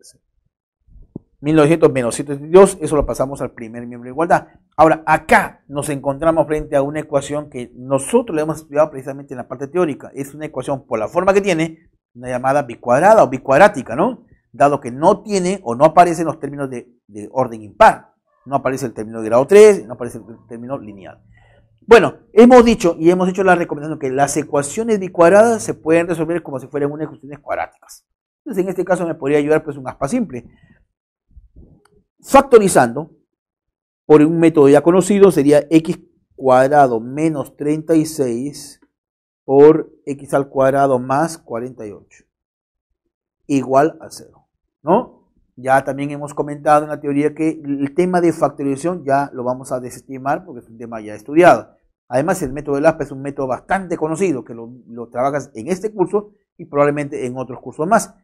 1900 menos 72, eso lo pasamos al primer miembro de igualdad. Ahora, acá nos encontramos frente a una ecuación que nosotros le hemos estudiado precisamente en la parte teórica. Es una ecuación por la forma que tiene, una llamada bicuadrada o bicuadrática, ¿no? Dado que no tiene o no aparecen los términos de, de orden impar. No aparece el término de grado 3, no aparece el término lineal. Bueno, hemos dicho y hemos hecho la recomendación que las ecuaciones bicuadradas se pueden resolver como si fueran unas ecuaciones cuadráticas. Entonces, en este caso me podría ayudar pues un aspa simple factorizando por un método ya conocido, sería x cuadrado menos 36 por x al cuadrado más 48, igual a 0, ¿no? Ya también hemos comentado en la teoría que el tema de factorización ya lo vamos a desestimar porque es un tema ya estudiado. Además, el método de LASPA es un método bastante conocido que lo, lo trabajas en este curso y probablemente en otros cursos más.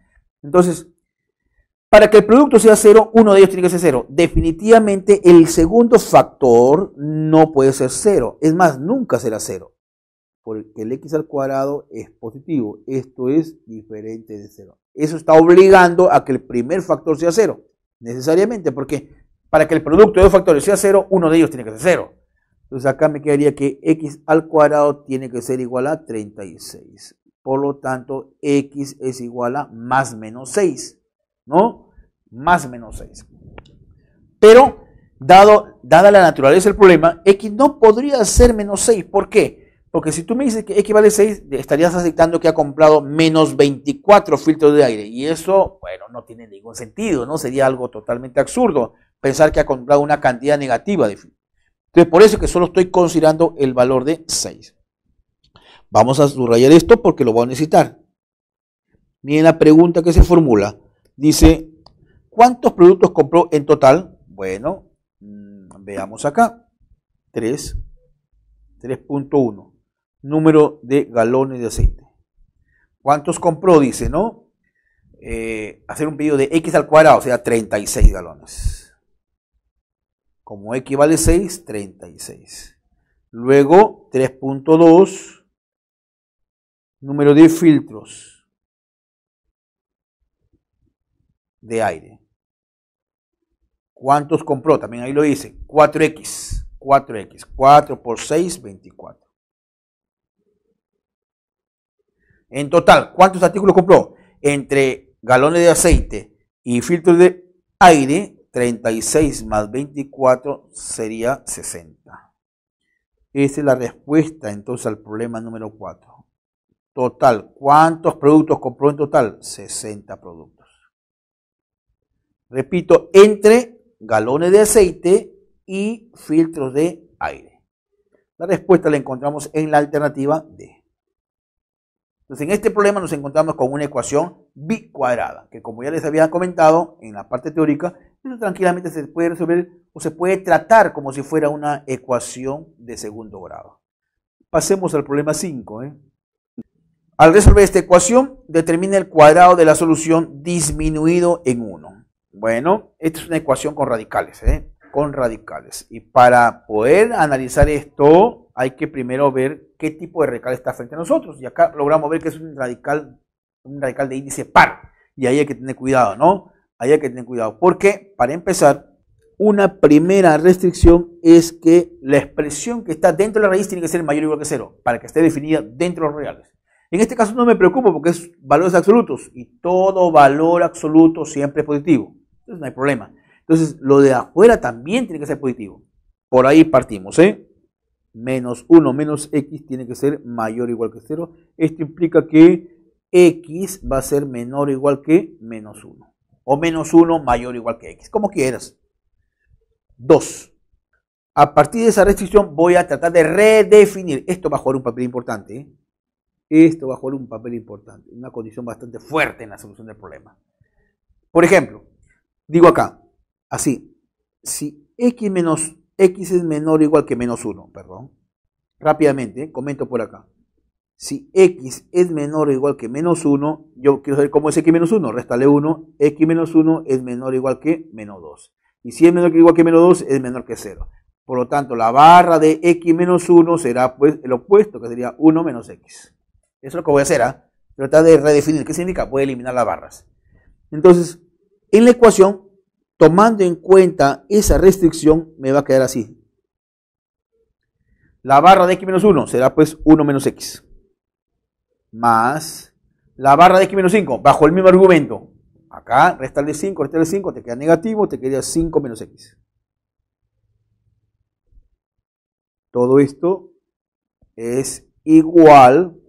Entonces, para que el producto sea 0, uno de ellos tiene que ser 0. Definitivamente el segundo factor no puede ser cero. Es más, nunca será 0. Porque el x al cuadrado es positivo. Esto es diferente de 0. Eso está obligando a que el primer factor sea cero. Necesariamente, porque para que el producto de dos factores sea cero, uno de ellos tiene que ser cero. Entonces acá me quedaría que x al cuadrado tiene que ser igual a 36. Por lo tanto, x es igual a más menos 6. ¿No? más menos 6. Pero, dado, dada la naturaleza del problema, x no podría ser menos 6. ¿Por qué? Porque si tú me dices que x vale 6, estarías aceptando que ha comprado menos 24 filtros de aire. Y eso, bueno, no tiene ningún sentido, ¿no? Sería algo totalmente absurdo pensar que ha comprado una cantidad negativa de filtros. Entonces, por eso es que solo estoy considerando el valor de 6. Vamos a subrayar esto porque lo voy a necesitar. Miren la pregunta que se formula. Dice, ¿Cuántos productos compró en total? Bueno, mm, veamos acá. 3, 3.1. Número de galones de aceite. ¿Cuántos compró? Dice, ¿no? Eh, hacer un pedido de X al cuadrado, o sea, 36 galones. Como X vale 6, 36. Luego, 3.2. Número de filtros de aire. ¿Cuántos compró? También ahí lo dice. 4X. 4X. 4 por 6, 24. En total, ¿cuántos artículos compró? Entre galones de aceite y filtros de aire, 36 más 24 sería 60. Esa es la respuesta entonces al problema número 4. Total, ¿cuántos productos compró en total? 60 productos. Repito, entre galones de aceite y filtros de aire. La respuesta la encontramos en la alternativa D. Entonces, en este problema nos encontramos con una ecuación bicuadrada, que como ya les había comentado en la parte teórica, tranquilamente se puede resolver o se puede tratar como si fuera una ecuación de segundo grado. Pasemos al problema 5. ¿eh? Al resolver esta ecuación, determina el cuadrado de la solución disminuido en 1. Bueno, esta es una ecuación con radicales, ¿eh? con radicales. Y para poder analizar esto, hay que primero ver qué tipo de radical está frente a nosotros. Y acá logramos ver que es un radical, un radical de índice par. Y ahí hay que tener cuidado, ¿no? Ahí hay que tener cuidado. Porque, para empezar, una primera restricción es que la expresión que está dentro de la raíz tiene que ser mayor o igual que cero, para que esté definida dentro de los reales. En este caso no me preocupo porque es valores absolutos y todo valor absoluto siempre es positivo. Entonces no hay problema. Entonces lo de afuera también tiene que ser positivo. Por ahí partimos, ¿eh? Menos 1 menos x tiene que ser mayor o igual que 0. Esto implica que x va a ser menor o igual que menos 1. O menos 1 mayor o igual que x, como quieras. 2. A partir de esa restricción voy a tratar de redefinir. Esto va a jugar un papel importante. ¿eh? Esto va a jugar un papel importante. Una condición bastante fuerte en la solución del problema. Por ejemplo, digo acá, así, si x menos x es menor o igual que menos 1, perdón, rápidamente, ¿eh? comento por acá. Si x es menor o igual que menos 1, yo quiero saber cómo es x menos 1, restale 1, x menos 1 es menor o igual que menos 2. Y si es menor o igual que menos 2, es menor que 0. Por lo tanto, la barra de x menos 1 será pues el opuesto, que sería 1 menos x. Eso es lo que voy a hacer, ¿ah? Tratar de redefinir. ¿Qué significa? Voy a eliminar las barras. Entonces, en la ecuación, tomando en cuenta esa restricción, me va a quedar así. La barra de x menos 1 será pues 1 menos x. Más la barra de x menos 5, bajo el mismo argumento. Acá, restarle 5, restarle 5, te queda negativo, te queda 5 menos x. Todo esto es igual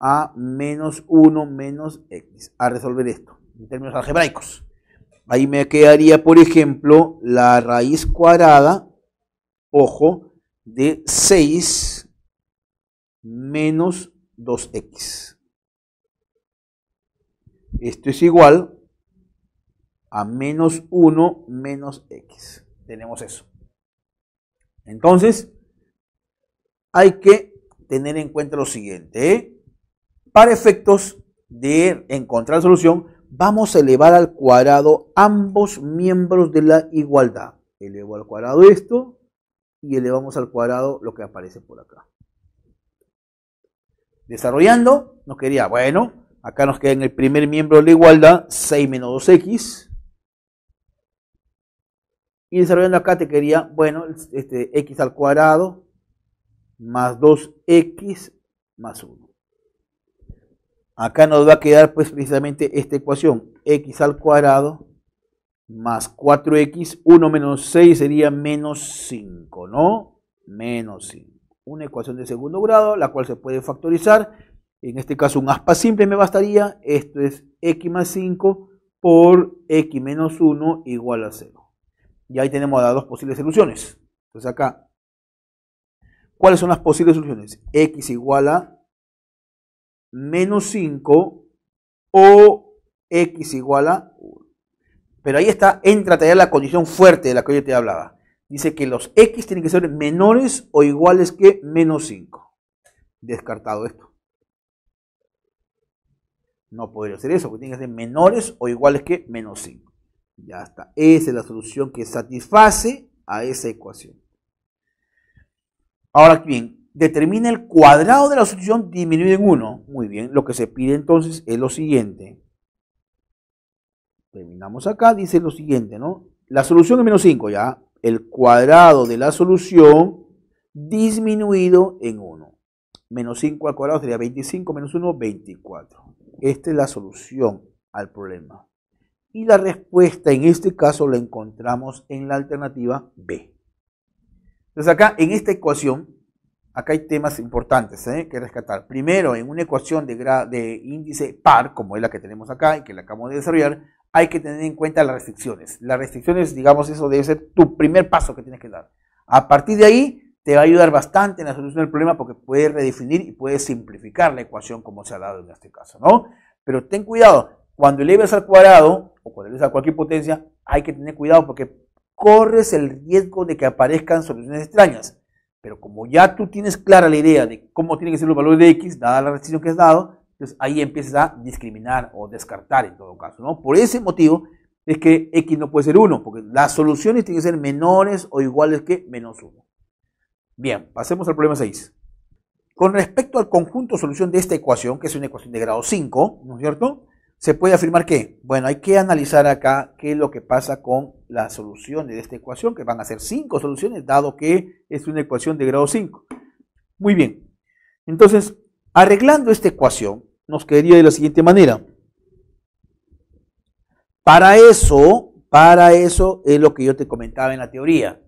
a menos 1 menos x. A resolver esto en términos algebraicos. Ahí me quedaría, por ejemplo, la raíz cuadrada, ojo, de 6 menos 2x. Esto es igual a menos 1 menos x. Tenemos eso. Entonces, hay que tener en cuenta lo siguiente. ¿eh? Para efectos de encontrar solución, vamos a elevar al cuadrado ambos miembros de la igualdad. Elevo al cuadrado esto y elevamos al cuadrado lo que aparece por acá. Desarrollando, nos quería, bueno, acá nos queda en el primer miembro de la igualdad 6 menos 2x. Y desarrollando acá te quería, bueno, este, x al cuadrado más 2x más 1. Acá nos va a quedar pues precisamente esta ecuación, x al cuadrado más 4x, 1 menos 6 sería menos 5, ¿no? Menos 5. Una ecuación de segundo grado, la cual se puede factorizar. En este caso un aspa simple me bastaría. Esto es x más 5 por x menos 1 igual a 0. Y ahí tenemos las dos posibles soluciones. Entonces acá, ¿cuáles son las posibles soluciones? x igual a menos 5 o x igual a 1. Pero ahí está, entra a la condición fuerte de la que yo te hablaba. Dice que los x tienen que ser menores o iguales que menos 5. Descartado esto. No podría ser eso, porque tienen que ser menores o iguales que menos 5. Ya está. Esa es la solución que satisface a esa ecuación. Ahora bien, determina el cuadrado de la solución disminuido en 1. Muy bien, lo que se pide entonces es lo siguiente. Terminamos acá, dice lo siguiente, ¿no? La solución es menos 5, ya. El cuadrado de la solución disminuido en 1. Menos 5 al cuadrado sería 25 menos 1, 24. Esta es la solución al problema. Y la respuesta en este caso la encontramos en la alternativa B. Entonces acá en esta ecuación acá hay temas importantes ¿eh? que rescatar. Primero, en una ecuación de, de, índice par, como es la que tenemos acá y que la acabamos de desarrollar, hay que tener en cuenta las restricciones. Las restricciones, digamos, eso debe ser tu primer paso que tienes que dar. A partir de ahí, te va a ayudar bastante en la solución del problema porque puedes redefinir y puedes simplificar la ecuación como se ha dado en este caso, ¿no? Pero ten cuidado, cuando eleves al cuadrado o cuando eleves a cualquier potencia, hay que tener cuidado porque corres el riesgo de que aparezcan soluciones extrañas pero como ya tú tienes clara la idea de cómo tienen que ser los valores de X, dada la restricción que has dado, entonces ahí empiezas a discriminar o descartar en todo caso, ¿no? Por ese motivo es que X no puede ser 1, porque las soluciones tienen que ser menores o iguales que menos 1. Bien, pasemos al problema 6. Con respecto al conjunto solución de esta ecuación, que es una ecuación de grado 5, ¿no es cierto? se puede afirmar que, bueno, hay que analizar acá qué es lo que pasa con las soluciones de esta ecuación, que van a ser cinco soluciones, dado que es una ecuación de grado 5. Muy bien, entonces, arreglando esta ecuación, nos quedaría de la siguiente manera. Para eso, para eso es lo que yo te comentaba en la teoría.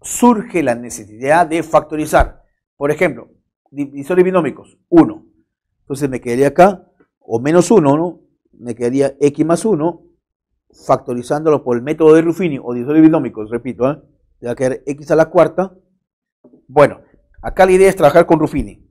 Surge la necesidad de factorizar. Por ejemplo, divisores binómicos, 1. Entonces me quedaría acá, o menos 1, ¿no? me quedaría x más 1, factorizándolo por el método de Ruffini o divisores binómico, repito, ¿eh? va a quedar x a la cuarta. Bueno, acá la idea es trabajar con Ruffini.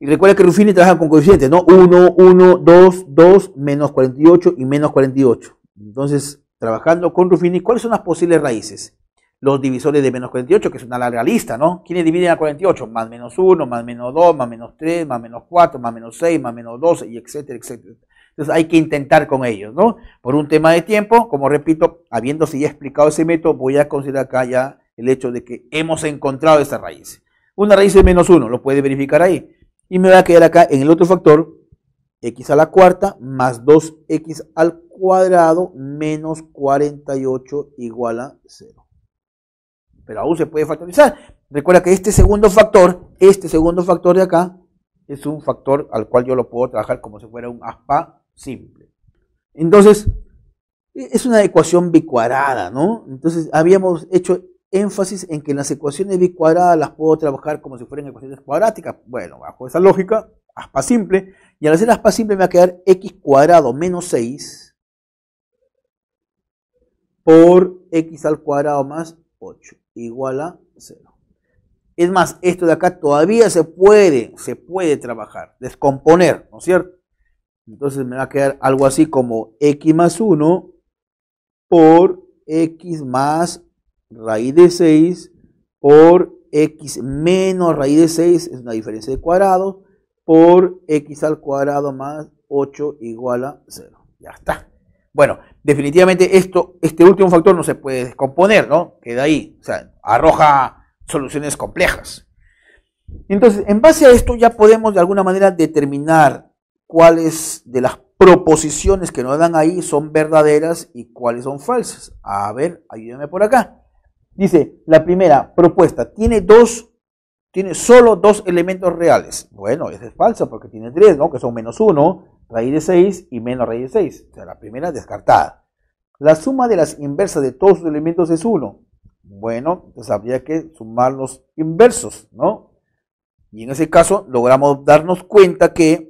Y recuerda que Ruffini trabaja con coeficientes, ¿no? 1, 1, 2, 2, menos 48 y menos 48. Entonces, trabajando con Ruffini, ¿cuáles son las posibles raíces? Los divisores de menos 48, que es una larga lista, ¿no? ¿Quiénes dividen a 48? Más menos 1, más menos 2, más menos 3, más menos 4, más menos 6, más menos 12, y etcétera, etcétera. Entonces hay que intentar con ellos, ¿no? Por un tema de tiempo, como repito, habiendo ya explicado ese método, voy a considerar acá ya el hecho de que hemos encontrado esa raíz. Una raíz de menos 1, lo puede verificar ahí. Y me va a quedar acá en el otro factor, x a la cuarta más 2x al cuadrado menos 48 igual a 0. Pero aún se puede factorizar. Recuerda que este segundo factor, este segundo factor de acá, es un factor al cual yo lo puedo trabajar como si fuera un aspa simple. Entonces, e, es una ecuación bicuadrada, ¿no? Entonces, habíamos hecho énfasis en que las ecuaciones bicuadradas las puedo trabajar como si fueran ecuaciones cuadráticas. Bueno, bajo esa lógica, aspa simple. Y al hacer aspa simple me va a quedar x cuadrado menos 6 por x al cuadrado más 8 igual a 0. Es más, esto de acá todavía se puede, se puede trabajar, descomponer, ¿no es cierto? Entonces me va a quedar algo así como x más 1 por x más raíz de 6 por x menos raíz de 6, es una diferencia de cuadrados, por x al cuadrado más 8 igual a 0. Ya está. Bueno, definitivamente esto, este último factor no se puede descomponer, ¿no? Queda ahí, o sea, arroja soluciones complejas. Entonces, en base a esto ya podemos de alguna manera determinar cuáles de las proposiciones que nos dan ahí son verdaderas y cuáles son falsas. A ver, ayúdame por acá. Dice, la primera propuesta tiene dos, tiene solo dos elementos reales. Bueno, esa es falsa porque tiene tres, ¿no? Que son menos uno, raíz de seis y menos raíz de seis. O sea, la primera descartada. La suma de las inversas de todos sus elementos es uno. Bueno, entonces habría que sumar los inversos, ¿no? Y en ese caso logramos darnos cuenta que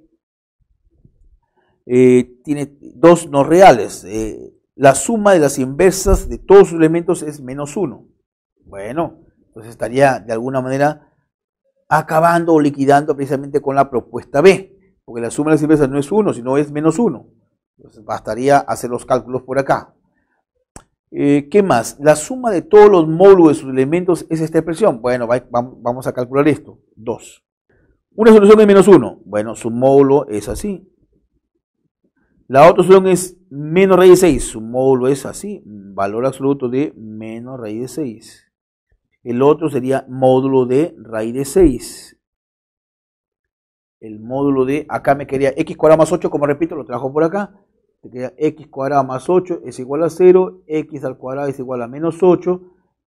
eh, tiene dos no reales. Eh, la suma de las inversas de todos sus elementos es menos uno. Bueno, entonces estaría de alguna manera acabando o liquidando precisamente con la propuesta B, porque la suma de las inversas no es 1, sino es menos 1. Entonces bastaría hacer los cálculos por acá. Eh, ¿Qué más? La suma de todos los módulos de sus elementos es esta expresión. Bueno, vamos a calcular esto. 2. Una solución de menos 1. Bueno, su módulo es así. La otra opción es menos raíz de 6. Su módulo es así, valor absoluto de menos raíz de 6. El otro sería módulo de raíz de 6. El módulo de, acá me quería x cuadrado más 8, como repito, lo trajo por acá. Me quería x cuadrado más 8 es igual a 0, x al cuadrado es igual a menos 8,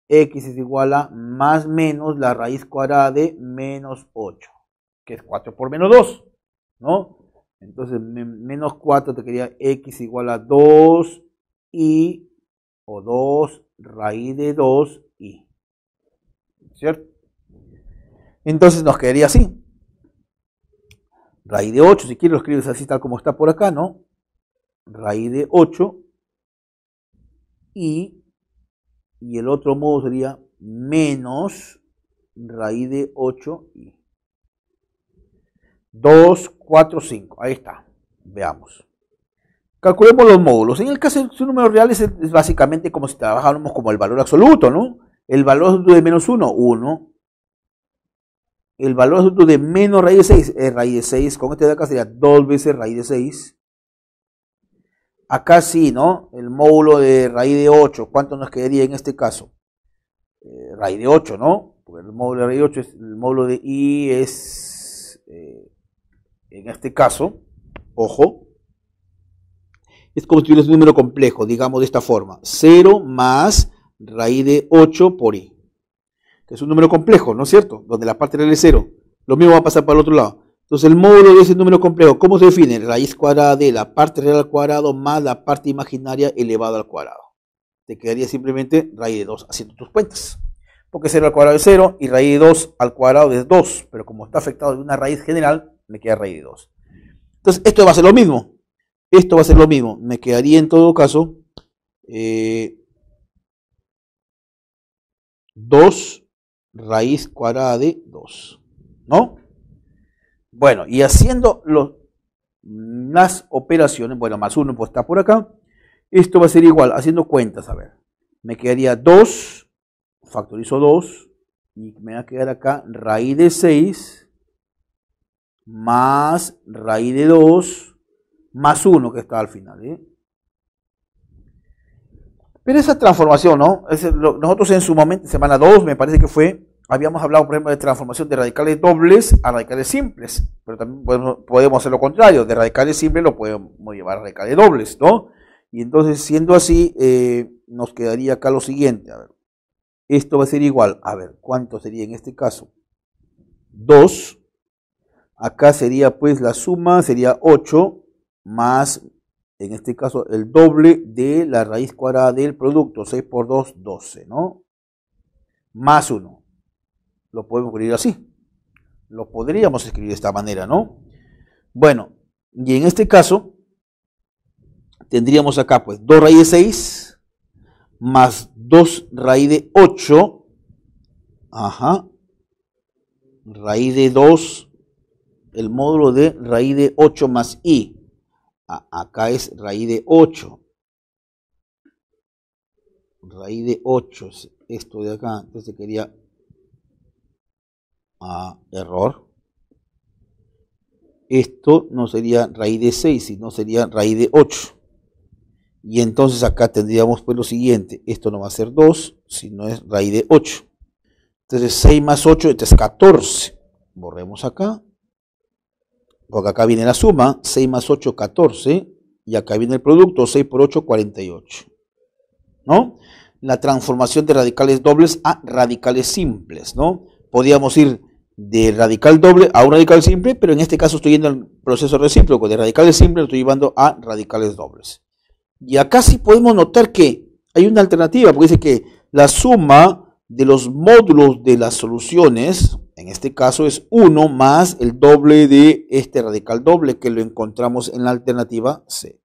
x es igual a más menos la raíz cuadrada de menos 8, que es 4 por menos 2, ¿no? Entonces, menos 4 te quería x igual a 2y o 2 raíz de 2i. ¿Cierto? Entonces nos quedaría así. Raíz de 8, si quieres lo escribes así tal como está por acá, ¿no? Raíz de 8 y, y el otro modo sería menos raíz de 8i. 2, 4, 5. Ahí está. Veamos. Calculemos los módulos. En el caso de los números reales es básicamente como si trabajáramos como el valor absoluto, ¿no? El valor de menos 1, 1. El valor absoluto de menos raíz de 6 es raíz de 6. Con este de acá sería 2 veces raíz de 6. Acá sí, ¿no? El módulo de raíz de 8. ¿Cuánto nos quedaría en este caso? Eh, raíz de 8, ¿no? Porque el módulo de raíz de 8 es el módulo de i es... Eh, en este caso, ojo, es como si tuvieras un número complejo, digamos de esta forma. 0 más raíz de 8 por i. Que es un número complejo, ¿no es cierto? Donde la parte real es 0. Lo mismo va a pasar para el otro lado. Entonces el módulo de ese número complejo, ¿cómo se define? Raíz cuadrada de la parte real al cuadrado más la parte imaginaria elevada al cuadrado. Te quedaría simplemente raíz de 2 haciendo tus cuentas. Porque 0 al cuadrado es 0 y raíz de 2 al cuadrado es 2. Pero como está afectado de una raíz general, me queda raíz de 2. Entonces, esto va a ser lo mismo. Esto va a ser lo mismo. Me quedaría en todo caso 2 eh, raíz cuadrada de 2. ¿No? Bueno, y haciendo los, las operaciones, bueno, más 1 pues está por acá, esto va a ser igual, haciendo cuentas, a ver, me quedaría 2, factorizo 2, y me va a quedar acá raíz de 6 más raíz de 2 más 1 que está al final. ¿eh? Pero esa transformación, ¿no? nosotros en su momento, semana 2, me parece que fue, habíamos hablado, un problema de transformación de radicales dobles a radicales simples, pero también podemos, hacer lo contrario, de radicales simples lo podemos llevar a radicales dobles, ¿no? Y entonces, siendo así, eh, nos quedaría acá lo siguiente, esto va a ser igual, a ver, ¿cuánto sería en este caso? 2 Acá sería pues la suma, sería 8 más, en este caso, el doble de la raíz cuadrada del producto. 6 por 2, 12, ¿no? Más 1. Lo podemos escribir así. Lo podríamos escribir de esta manera, ¿no? Bueno, y en este caso, tendríamos acá pues 2 raíz de 6 más 2 raíz de 8. Ajá. Raíz de 2 el módulo de raíz de 8 más i. acá es raíz de 8. Raíz de 8 esto de acá. Entonces quería... Ah, error. Esto no sería raíz de 6, sino sería raíz de 8. Y entonces acá tendríamos pues lo siguiente. Esto no va a ser 2, sino es raíz de 8. Entonces 6 más 8, este es 14. Borremos acá porque acá viene la suma, 6 más 8, 14, y acá viene el producto, 6 por 8, 48. ¿No? La transformación de radicales dobles a radicales simples, ¿no? Podíamos ir de radical doble a un radical simple, pero en este caso estoy yendo al proceso recíproco, de radicales simples lo estoy llevando a radicales dobles. Y acá sí podemos notar que hay una alternativa, porque dice que la suma de los módulos de las soluciones en este caso es 1 más el doble de este radical doble que lo encontramos en la alternativa C.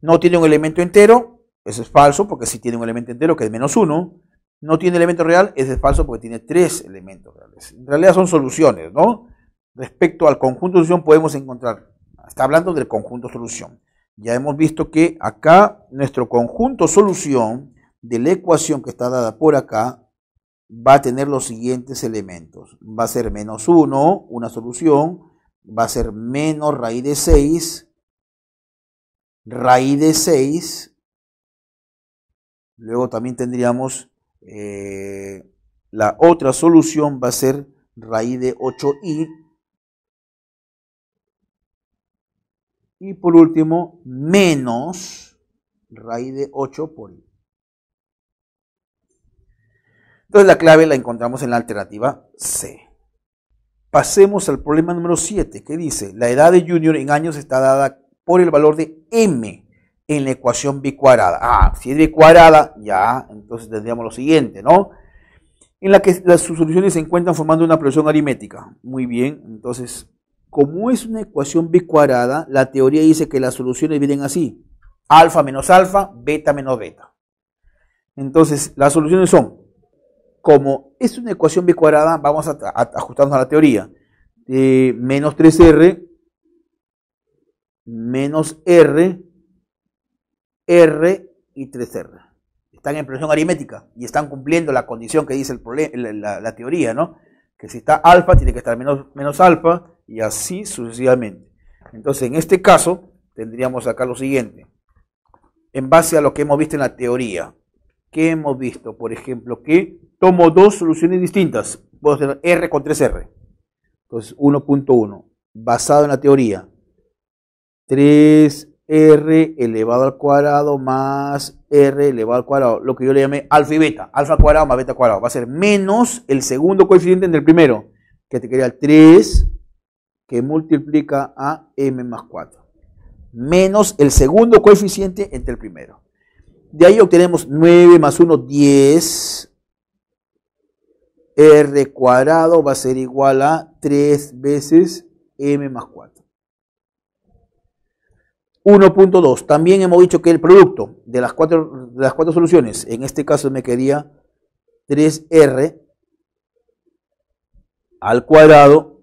No tiene un elemento entero, eso es falso porque si tiene un elemento entero que es menos 1. No tiene elemento real, ese es falso porque tiene tres elementos reales. En realidad son soluciones, ¿no? Respecto al conjunto de solución podemos encontrar, está hablando del conjunto solución. Ya hemos visto que acá nuestro conjunto solución de la ecuación que está dada por acá va a tener los siguientes elementos. Va a ser menos 1, una solución, va a ser menos raíz de 6, raíz de 6. Luego también tendríamos eh, la otra solución, va a ser raíz de 8i. Y por último, menos raíz de 8 por i. Entonces la clave la encontramos en la alternativa C. Pasemos al problema número 7, que dice, la edad de junior en años está dada por el valor de m en la ecuación bicuadrada. Ah, si es bicuadrada, ya, entonces tendríamos lo siguiente, ¿no? En la que las soluciones se encuentran formando una progresión aritmética. Muy bien, entonces, como es una ecuación bicuadrada, la teoría dice que las soluciones vienen así. Alfa menos alfa, beta menos beta. Entonces, las soluciones son como es una ecuación b cuadrada, vamos a, ajustarnos a la teoría. De eh, menos 3r menos r, r y 3r. Están en presión aritmética y están cumpliendo la condición que dice el la, teoría, ¿no? Que si está alfa, tiene que estar menos alfa y así sucesivamente. Entonces, en este caso, tendríamos acá lo siguiente. En base a lo que hemos visto en la teoría, ¿qué hemos visto? Por ejemplo, que tomo dos soluciones distintas. Puedo tener R con 3R. Entonces 1.1, basado en la teoría, 3R elevado al cuadrado más R elevado al cuadrado, lo que yo le llamé alfa y beta, alfa al cuadrado más beta al cuadrado, va a ser menos el segundo coeficiente entre el primero, que te quería el 3 que multiplica a m más 4, menos el segundo coeficiente entre el primero. De ahí obtenemos 9 más 1, 10, r cuadrado va a ser igual a 3 veces m más 4. 1.2. También hemos dicho que el producto de las, cuatro, las cuatro soluciones, en este caso me quería 3r al cuadrado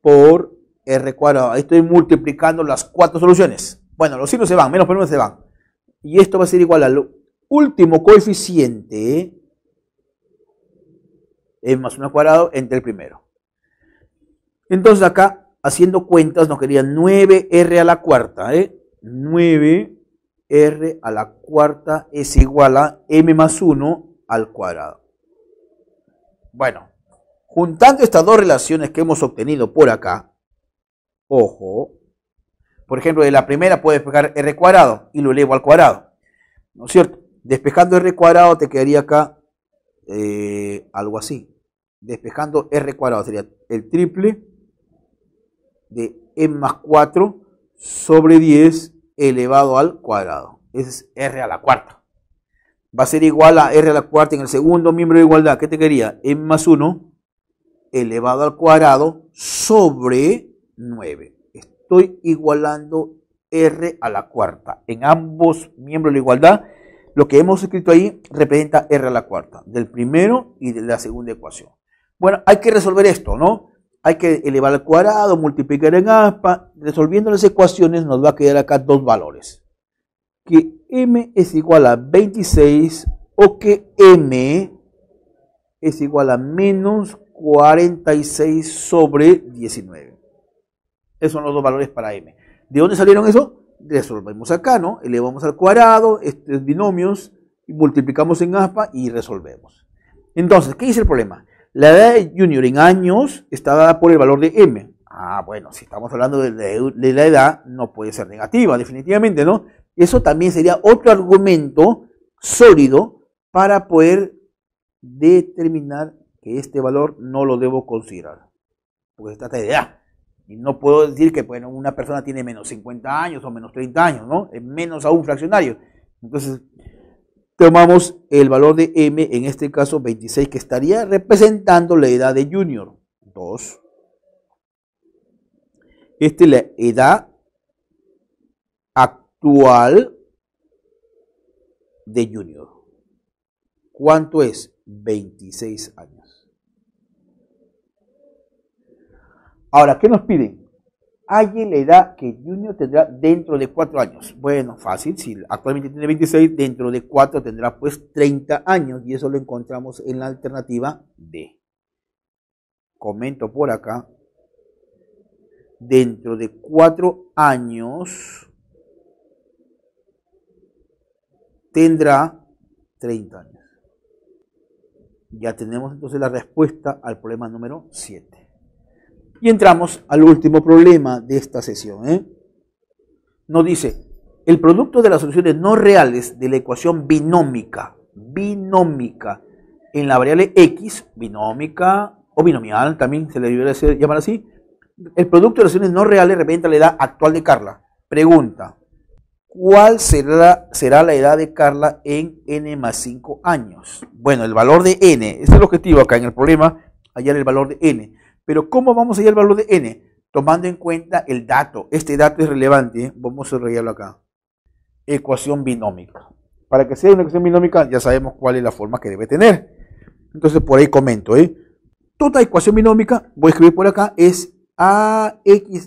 por r cuadrado. Ahí estoy multiplicando las cuatro soluciones. Bueno, los signos se van, menos por menos se van. Y esto va a ser igual al último coeficiente m eh, más 1 al cuadrado entre el primero. Entonces acá, haciendo cuentas, nos quería 9r a la cuarta. ¿eh? 9r a la cuarta es igual a m más 1 al cuadrado. Bueno, juntando estas dos relaciones que hemos obtenido por acá, ojo, por ejemplo, de la primera puedo despejar r cuadrado y lo elevo al cuadrado. ¿No es cierto? Despejando r cuadrado te quedaría acá eh, algo así despejando r cuadrado, sería el triple de m más 4 sobre 10 elevado al cuadrado. Ese es r a la cuarta. Va a ser igual a r a la cuarta en el segundo miembro de igualdad. ¿Qué te quería? m más 1 elevado al cuadrado sobre 9. Estoy igualando r a la cuarta. En ambos miembros de igualdad, lo que hemos escrito ahí representa r a la cuarta, del primero y de la segunda ecuación. Bueno, hay que resolver esto, ¿no? Hay que elevar al cuadrado, multiplicar en aspa. Resolviendo las ecuaciones nos va a quedar acá dos valores. Que m es igual a 26 o que m es igual a menos 46 sobre 19. Esos son los dos valores para m. ¿De dónde salieron eso? Resolvemos acá, ¿no? Elevamos al cuadrado, estos binomios, multiplicamos en aspa y resolvemos. Entonces, ¿qué dice el problema? La edad de junior en años está dada por el valor de M. Ah, bueno, si estamos hablando de, la edad, no puede ser negativa, definitivamente, ¿no? Eso también sería otro argumento sólido para poder determinar que este valor no lo debo considerar, porque se trata de edad. Y no puedo decir que bueno, una persona tiene menos 50 años o menos 30 años, ¿no? Es menos a un fraccionario. Entonces, tomamos el valor de m, en este caso 26, que estaría representando la edad de Junior. 2. Esta es la edad actual de Junior. ¿Cuánto es? 26 años. Ahora, ¿qué nos piden? Hay la edad que Junior tendrá dentro de cuatro años. Bueno, fácil, si actualmente tiene 26, dentro de cuatro tendrá pues 30 años y eso lo encontramos en la alternativa D. Comento por acá, dentro de cuatro años tendrá 30 años. Ya tenemos entonces la respuesta al problema número 7. Y entramos al último problema de esta sesión. ¿eh? Nos dice, el producto de las soluciones no reales de la ecuación binómica, binómica, en la variable x, binómica o binomial, también se le debería llamar así, el producto de las soluciones no reales representa la edad actual de Carla. Pregunta, ¿cuál será, será la edad de Carla en n más 5 años? Bueno, el valor de n, es el objetivo acá en el problema, hallar el valor de n. Pero ¿cómo vamos a hallar el valor de n? Tomando en cuenta el dato. Este dato es relevante. ¿eh? Vamos a subrayarlo acá. Ecuación binómica. Para que sea una ecuación binómica ya sabemos cuál es la forma que debe tener. Entonces por ahí comento. ¿eh? Toda ecuación binómica, voy a escribir por acá, es ax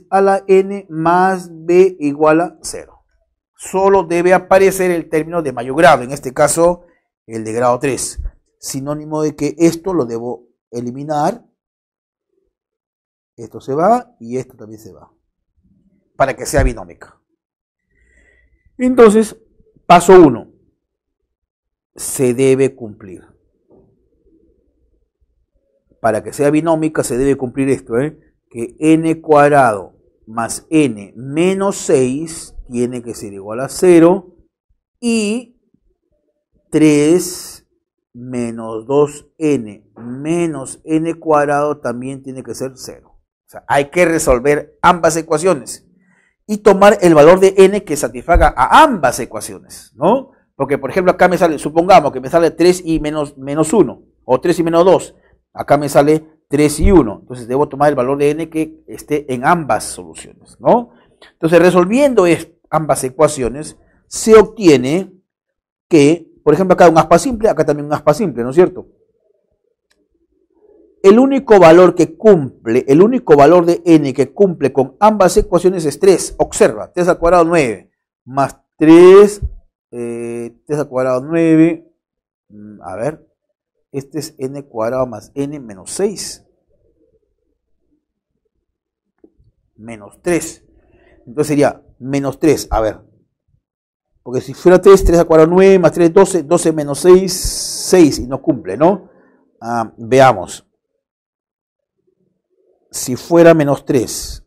a la n más b igual a 0. Solo debe aparecer el término de mayor grado, en este caso el de grado 3. Sinónimo de que esto lo debo eliminar esto se va y esto también se va. Para que sea binómica. Entonces, paso 1. Se debe cumplir. Para que sea binómica se debe cumplir esto, ¿eh? que n cuadrado más n menos 6 tiene que ser igual a 0 y 3 menos 2n menos n cuadrado también tiene que ser 0. O sea, hay que resolver ambas ecuaciones y tomar el valor de n que satisfaga a ambas ecuaciones, ¿no? Porque, por ejemplo, acá me sale, supongamos que me sale 3 y menos, menos 1, o 3 y menos 2. Acá me sale 3 y 1. Entonces debo tomar el valor de n que esté en ambas soluciones, ¿no? Entonces, resolviendo ambas ecuaciones, se obtiene que, por ejemplo, acá un aspa simple, acá también un aspa simple, ¿no es cierto? el único valor que cumple, el único valor de n que cumple con ambas ecuaciones es 3. Observa, 3 al cuadrado 9 más 3, 3 eh, al cuadrado 9, mm, a ver, este es n cuadrado más n menos 6. Menos 3. Entonces sería menos 3, a ver. Porque si fuera 3, 3 al cuadrado 9 más 3 12, 12 menos 6, 6 y no cumple, ¿no? Ah, veamos si fuera menos 3,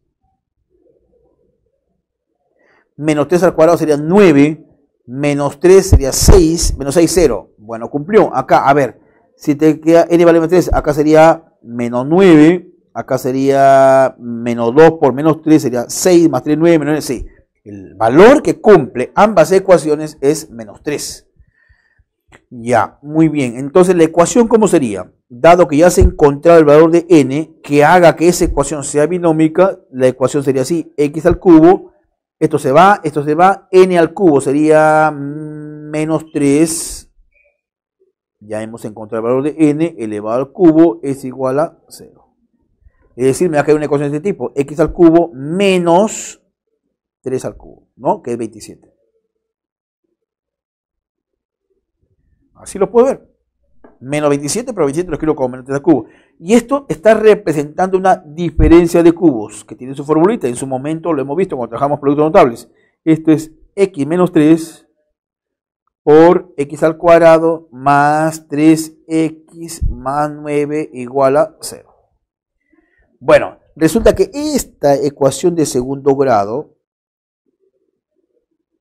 menos 3 al cuadrado sería 9, menos 3 sería 6, menos 6, 0. Bueno, cumplió. Acá, a ver, si te queda n vale menos 3, acá sería menos 9, acá sería menos 2 por menos 3, sería 6, más 3, 9, menos 9, El valor que cumple ambas ecuaciones es menos 3. Ya, muy bien. Entonces, ¿la ecuación cómo sería? Dado que ya se ha encontrado el valor de n, que haga que esa ecuación sea binómica, la ecuación sería así, x al cubo, esto se va, esto se va, n al cubo sería menos 3, ya hemos encontrado el valor de n elevado al cubo es igual a 0. Es decir, me va a una ecuación de este tipo, x al cubo menos 3 al cubo, ¿no? Que es 27. Así lo puedo ver. Menos 27, pero 27 lo escribo como menos 3 cubo. Y esto está representando una diferencia de cubos que tiene su formulita. En su momento lo hemos visto cuando trabajamos productos notables. Esto es x menos 3 por x al cuadrado más 3x más 9 igual a 0. Bueno, resulta que esta ecuación de segundo grado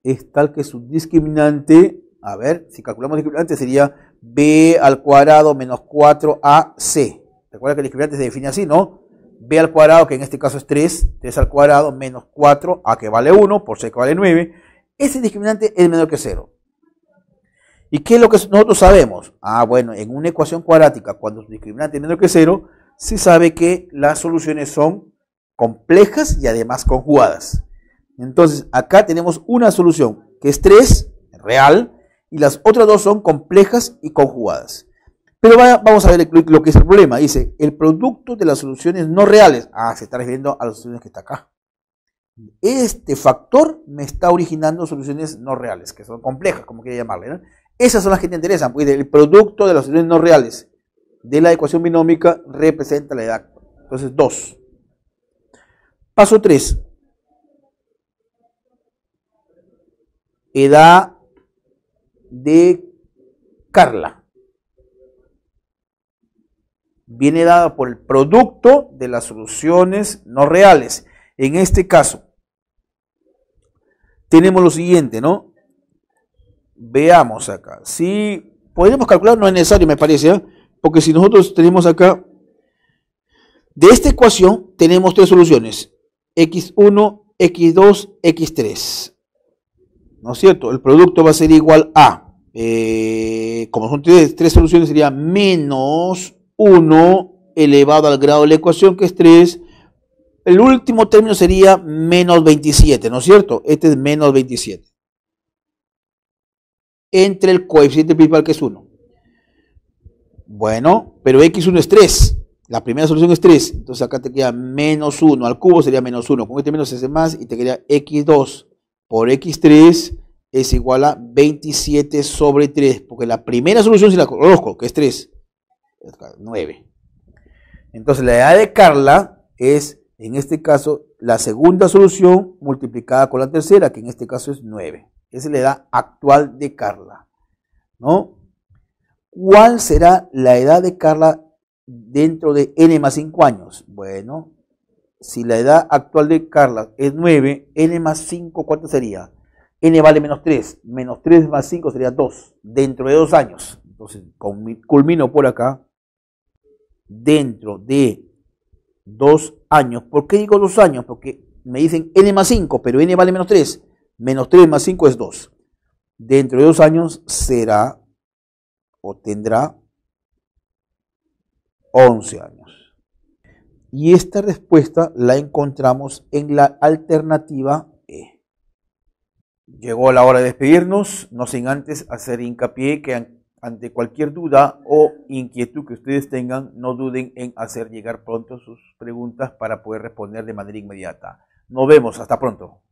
es tal que su discriminante a ver, si calculamos el discriminante sería b al cuadrado menos 4ac. Recuerda que el discriminante se define así, ¿no? b al cuadrado, que en este caso es 3, 3 al cuadrado menos 4, a que vale 1, por c que vale 9. Ese discriminante es menor que 0. ¿Y qué es lo que nosotros sabemos? Ah, bueno, en una ecuación cuadrática, cuando su discriminante es menor que 0, se sabe que las soluciones son complejas y además conjugadas. Entonces, acá tenemos una solución que es 3, real, y las otras dos son complejas y conjugadas. Pero vamos a ver lo que es el problema. Dice, el producto de las soluciones no reales. Ah, se está refiriendo a las soluciones que está acá. Este factor me está originando soluciones no reales, que son complejas, como quiera llamarle. Esas son las que te interesan, porque el producto de las soluciones no reales de la ecuación binómica representa la edad. Entonces, dos. Paso tres. Edad de Carla. Viene dada por el producto de las soluciones no reales. En este caso, tenemos lo siguiente, ¿no? Veamos acá. Si podemos calcular, no es necesario, me parece, ¿eh? porque si nosotros tenemos acá, de esta ecuación tenemos tres soluciones, x1, x2, x3. ¿no es cierto? El producto va a ser igual a, eh, como son tres, soluciones, sería menos 1 elevado al grado de la ecuación, que es 3. El último término sería menos 27, ¿no es cierto? Este es menos 27. Entre el coeficiente principal, que es 1. Bueno, pero x1 es 3. La primera solución es 3. Entonces acá te queda menos 1. Al cubo sería menos 1. Con este menos hace más y te queda x2 por x3 es igual a 27 sobre 3, porque la primera solución si la conozco, que es 3, 9. Entonces la edad de Carla es, en este caso, la segunda solución multiplicada con la tercera, que en este caso es 9. Esa es la edad actual de Carla. ¿no? ¿Cuál será la edad de Carla dentro de n más 5 años? Bueno, si la edad actual de Carla es 9, n más 5, ¿cuánto sería? n vale menos 3, menos 3 más 5 sería 2, dentro de 2 años. Entonces, culmino por acá, dentro de 2 años. ¿Por qué digo 2 años? Porque me dicen n más 5, pero n vale menos 3, menos 3 más 5 es 2. Dentro de 2 años será o tendrá 11 años. Y esta respuesta la encontramos en la alternativa E. Llegó la hora de despedirnos, no sin antes hacer hincapié que ante cualquier duda o inquietud que ustedes tengan, no duden en hacer llegar pronto sus preguntas para poder responder de manera inmediata. Nos vemos, hasta pronto.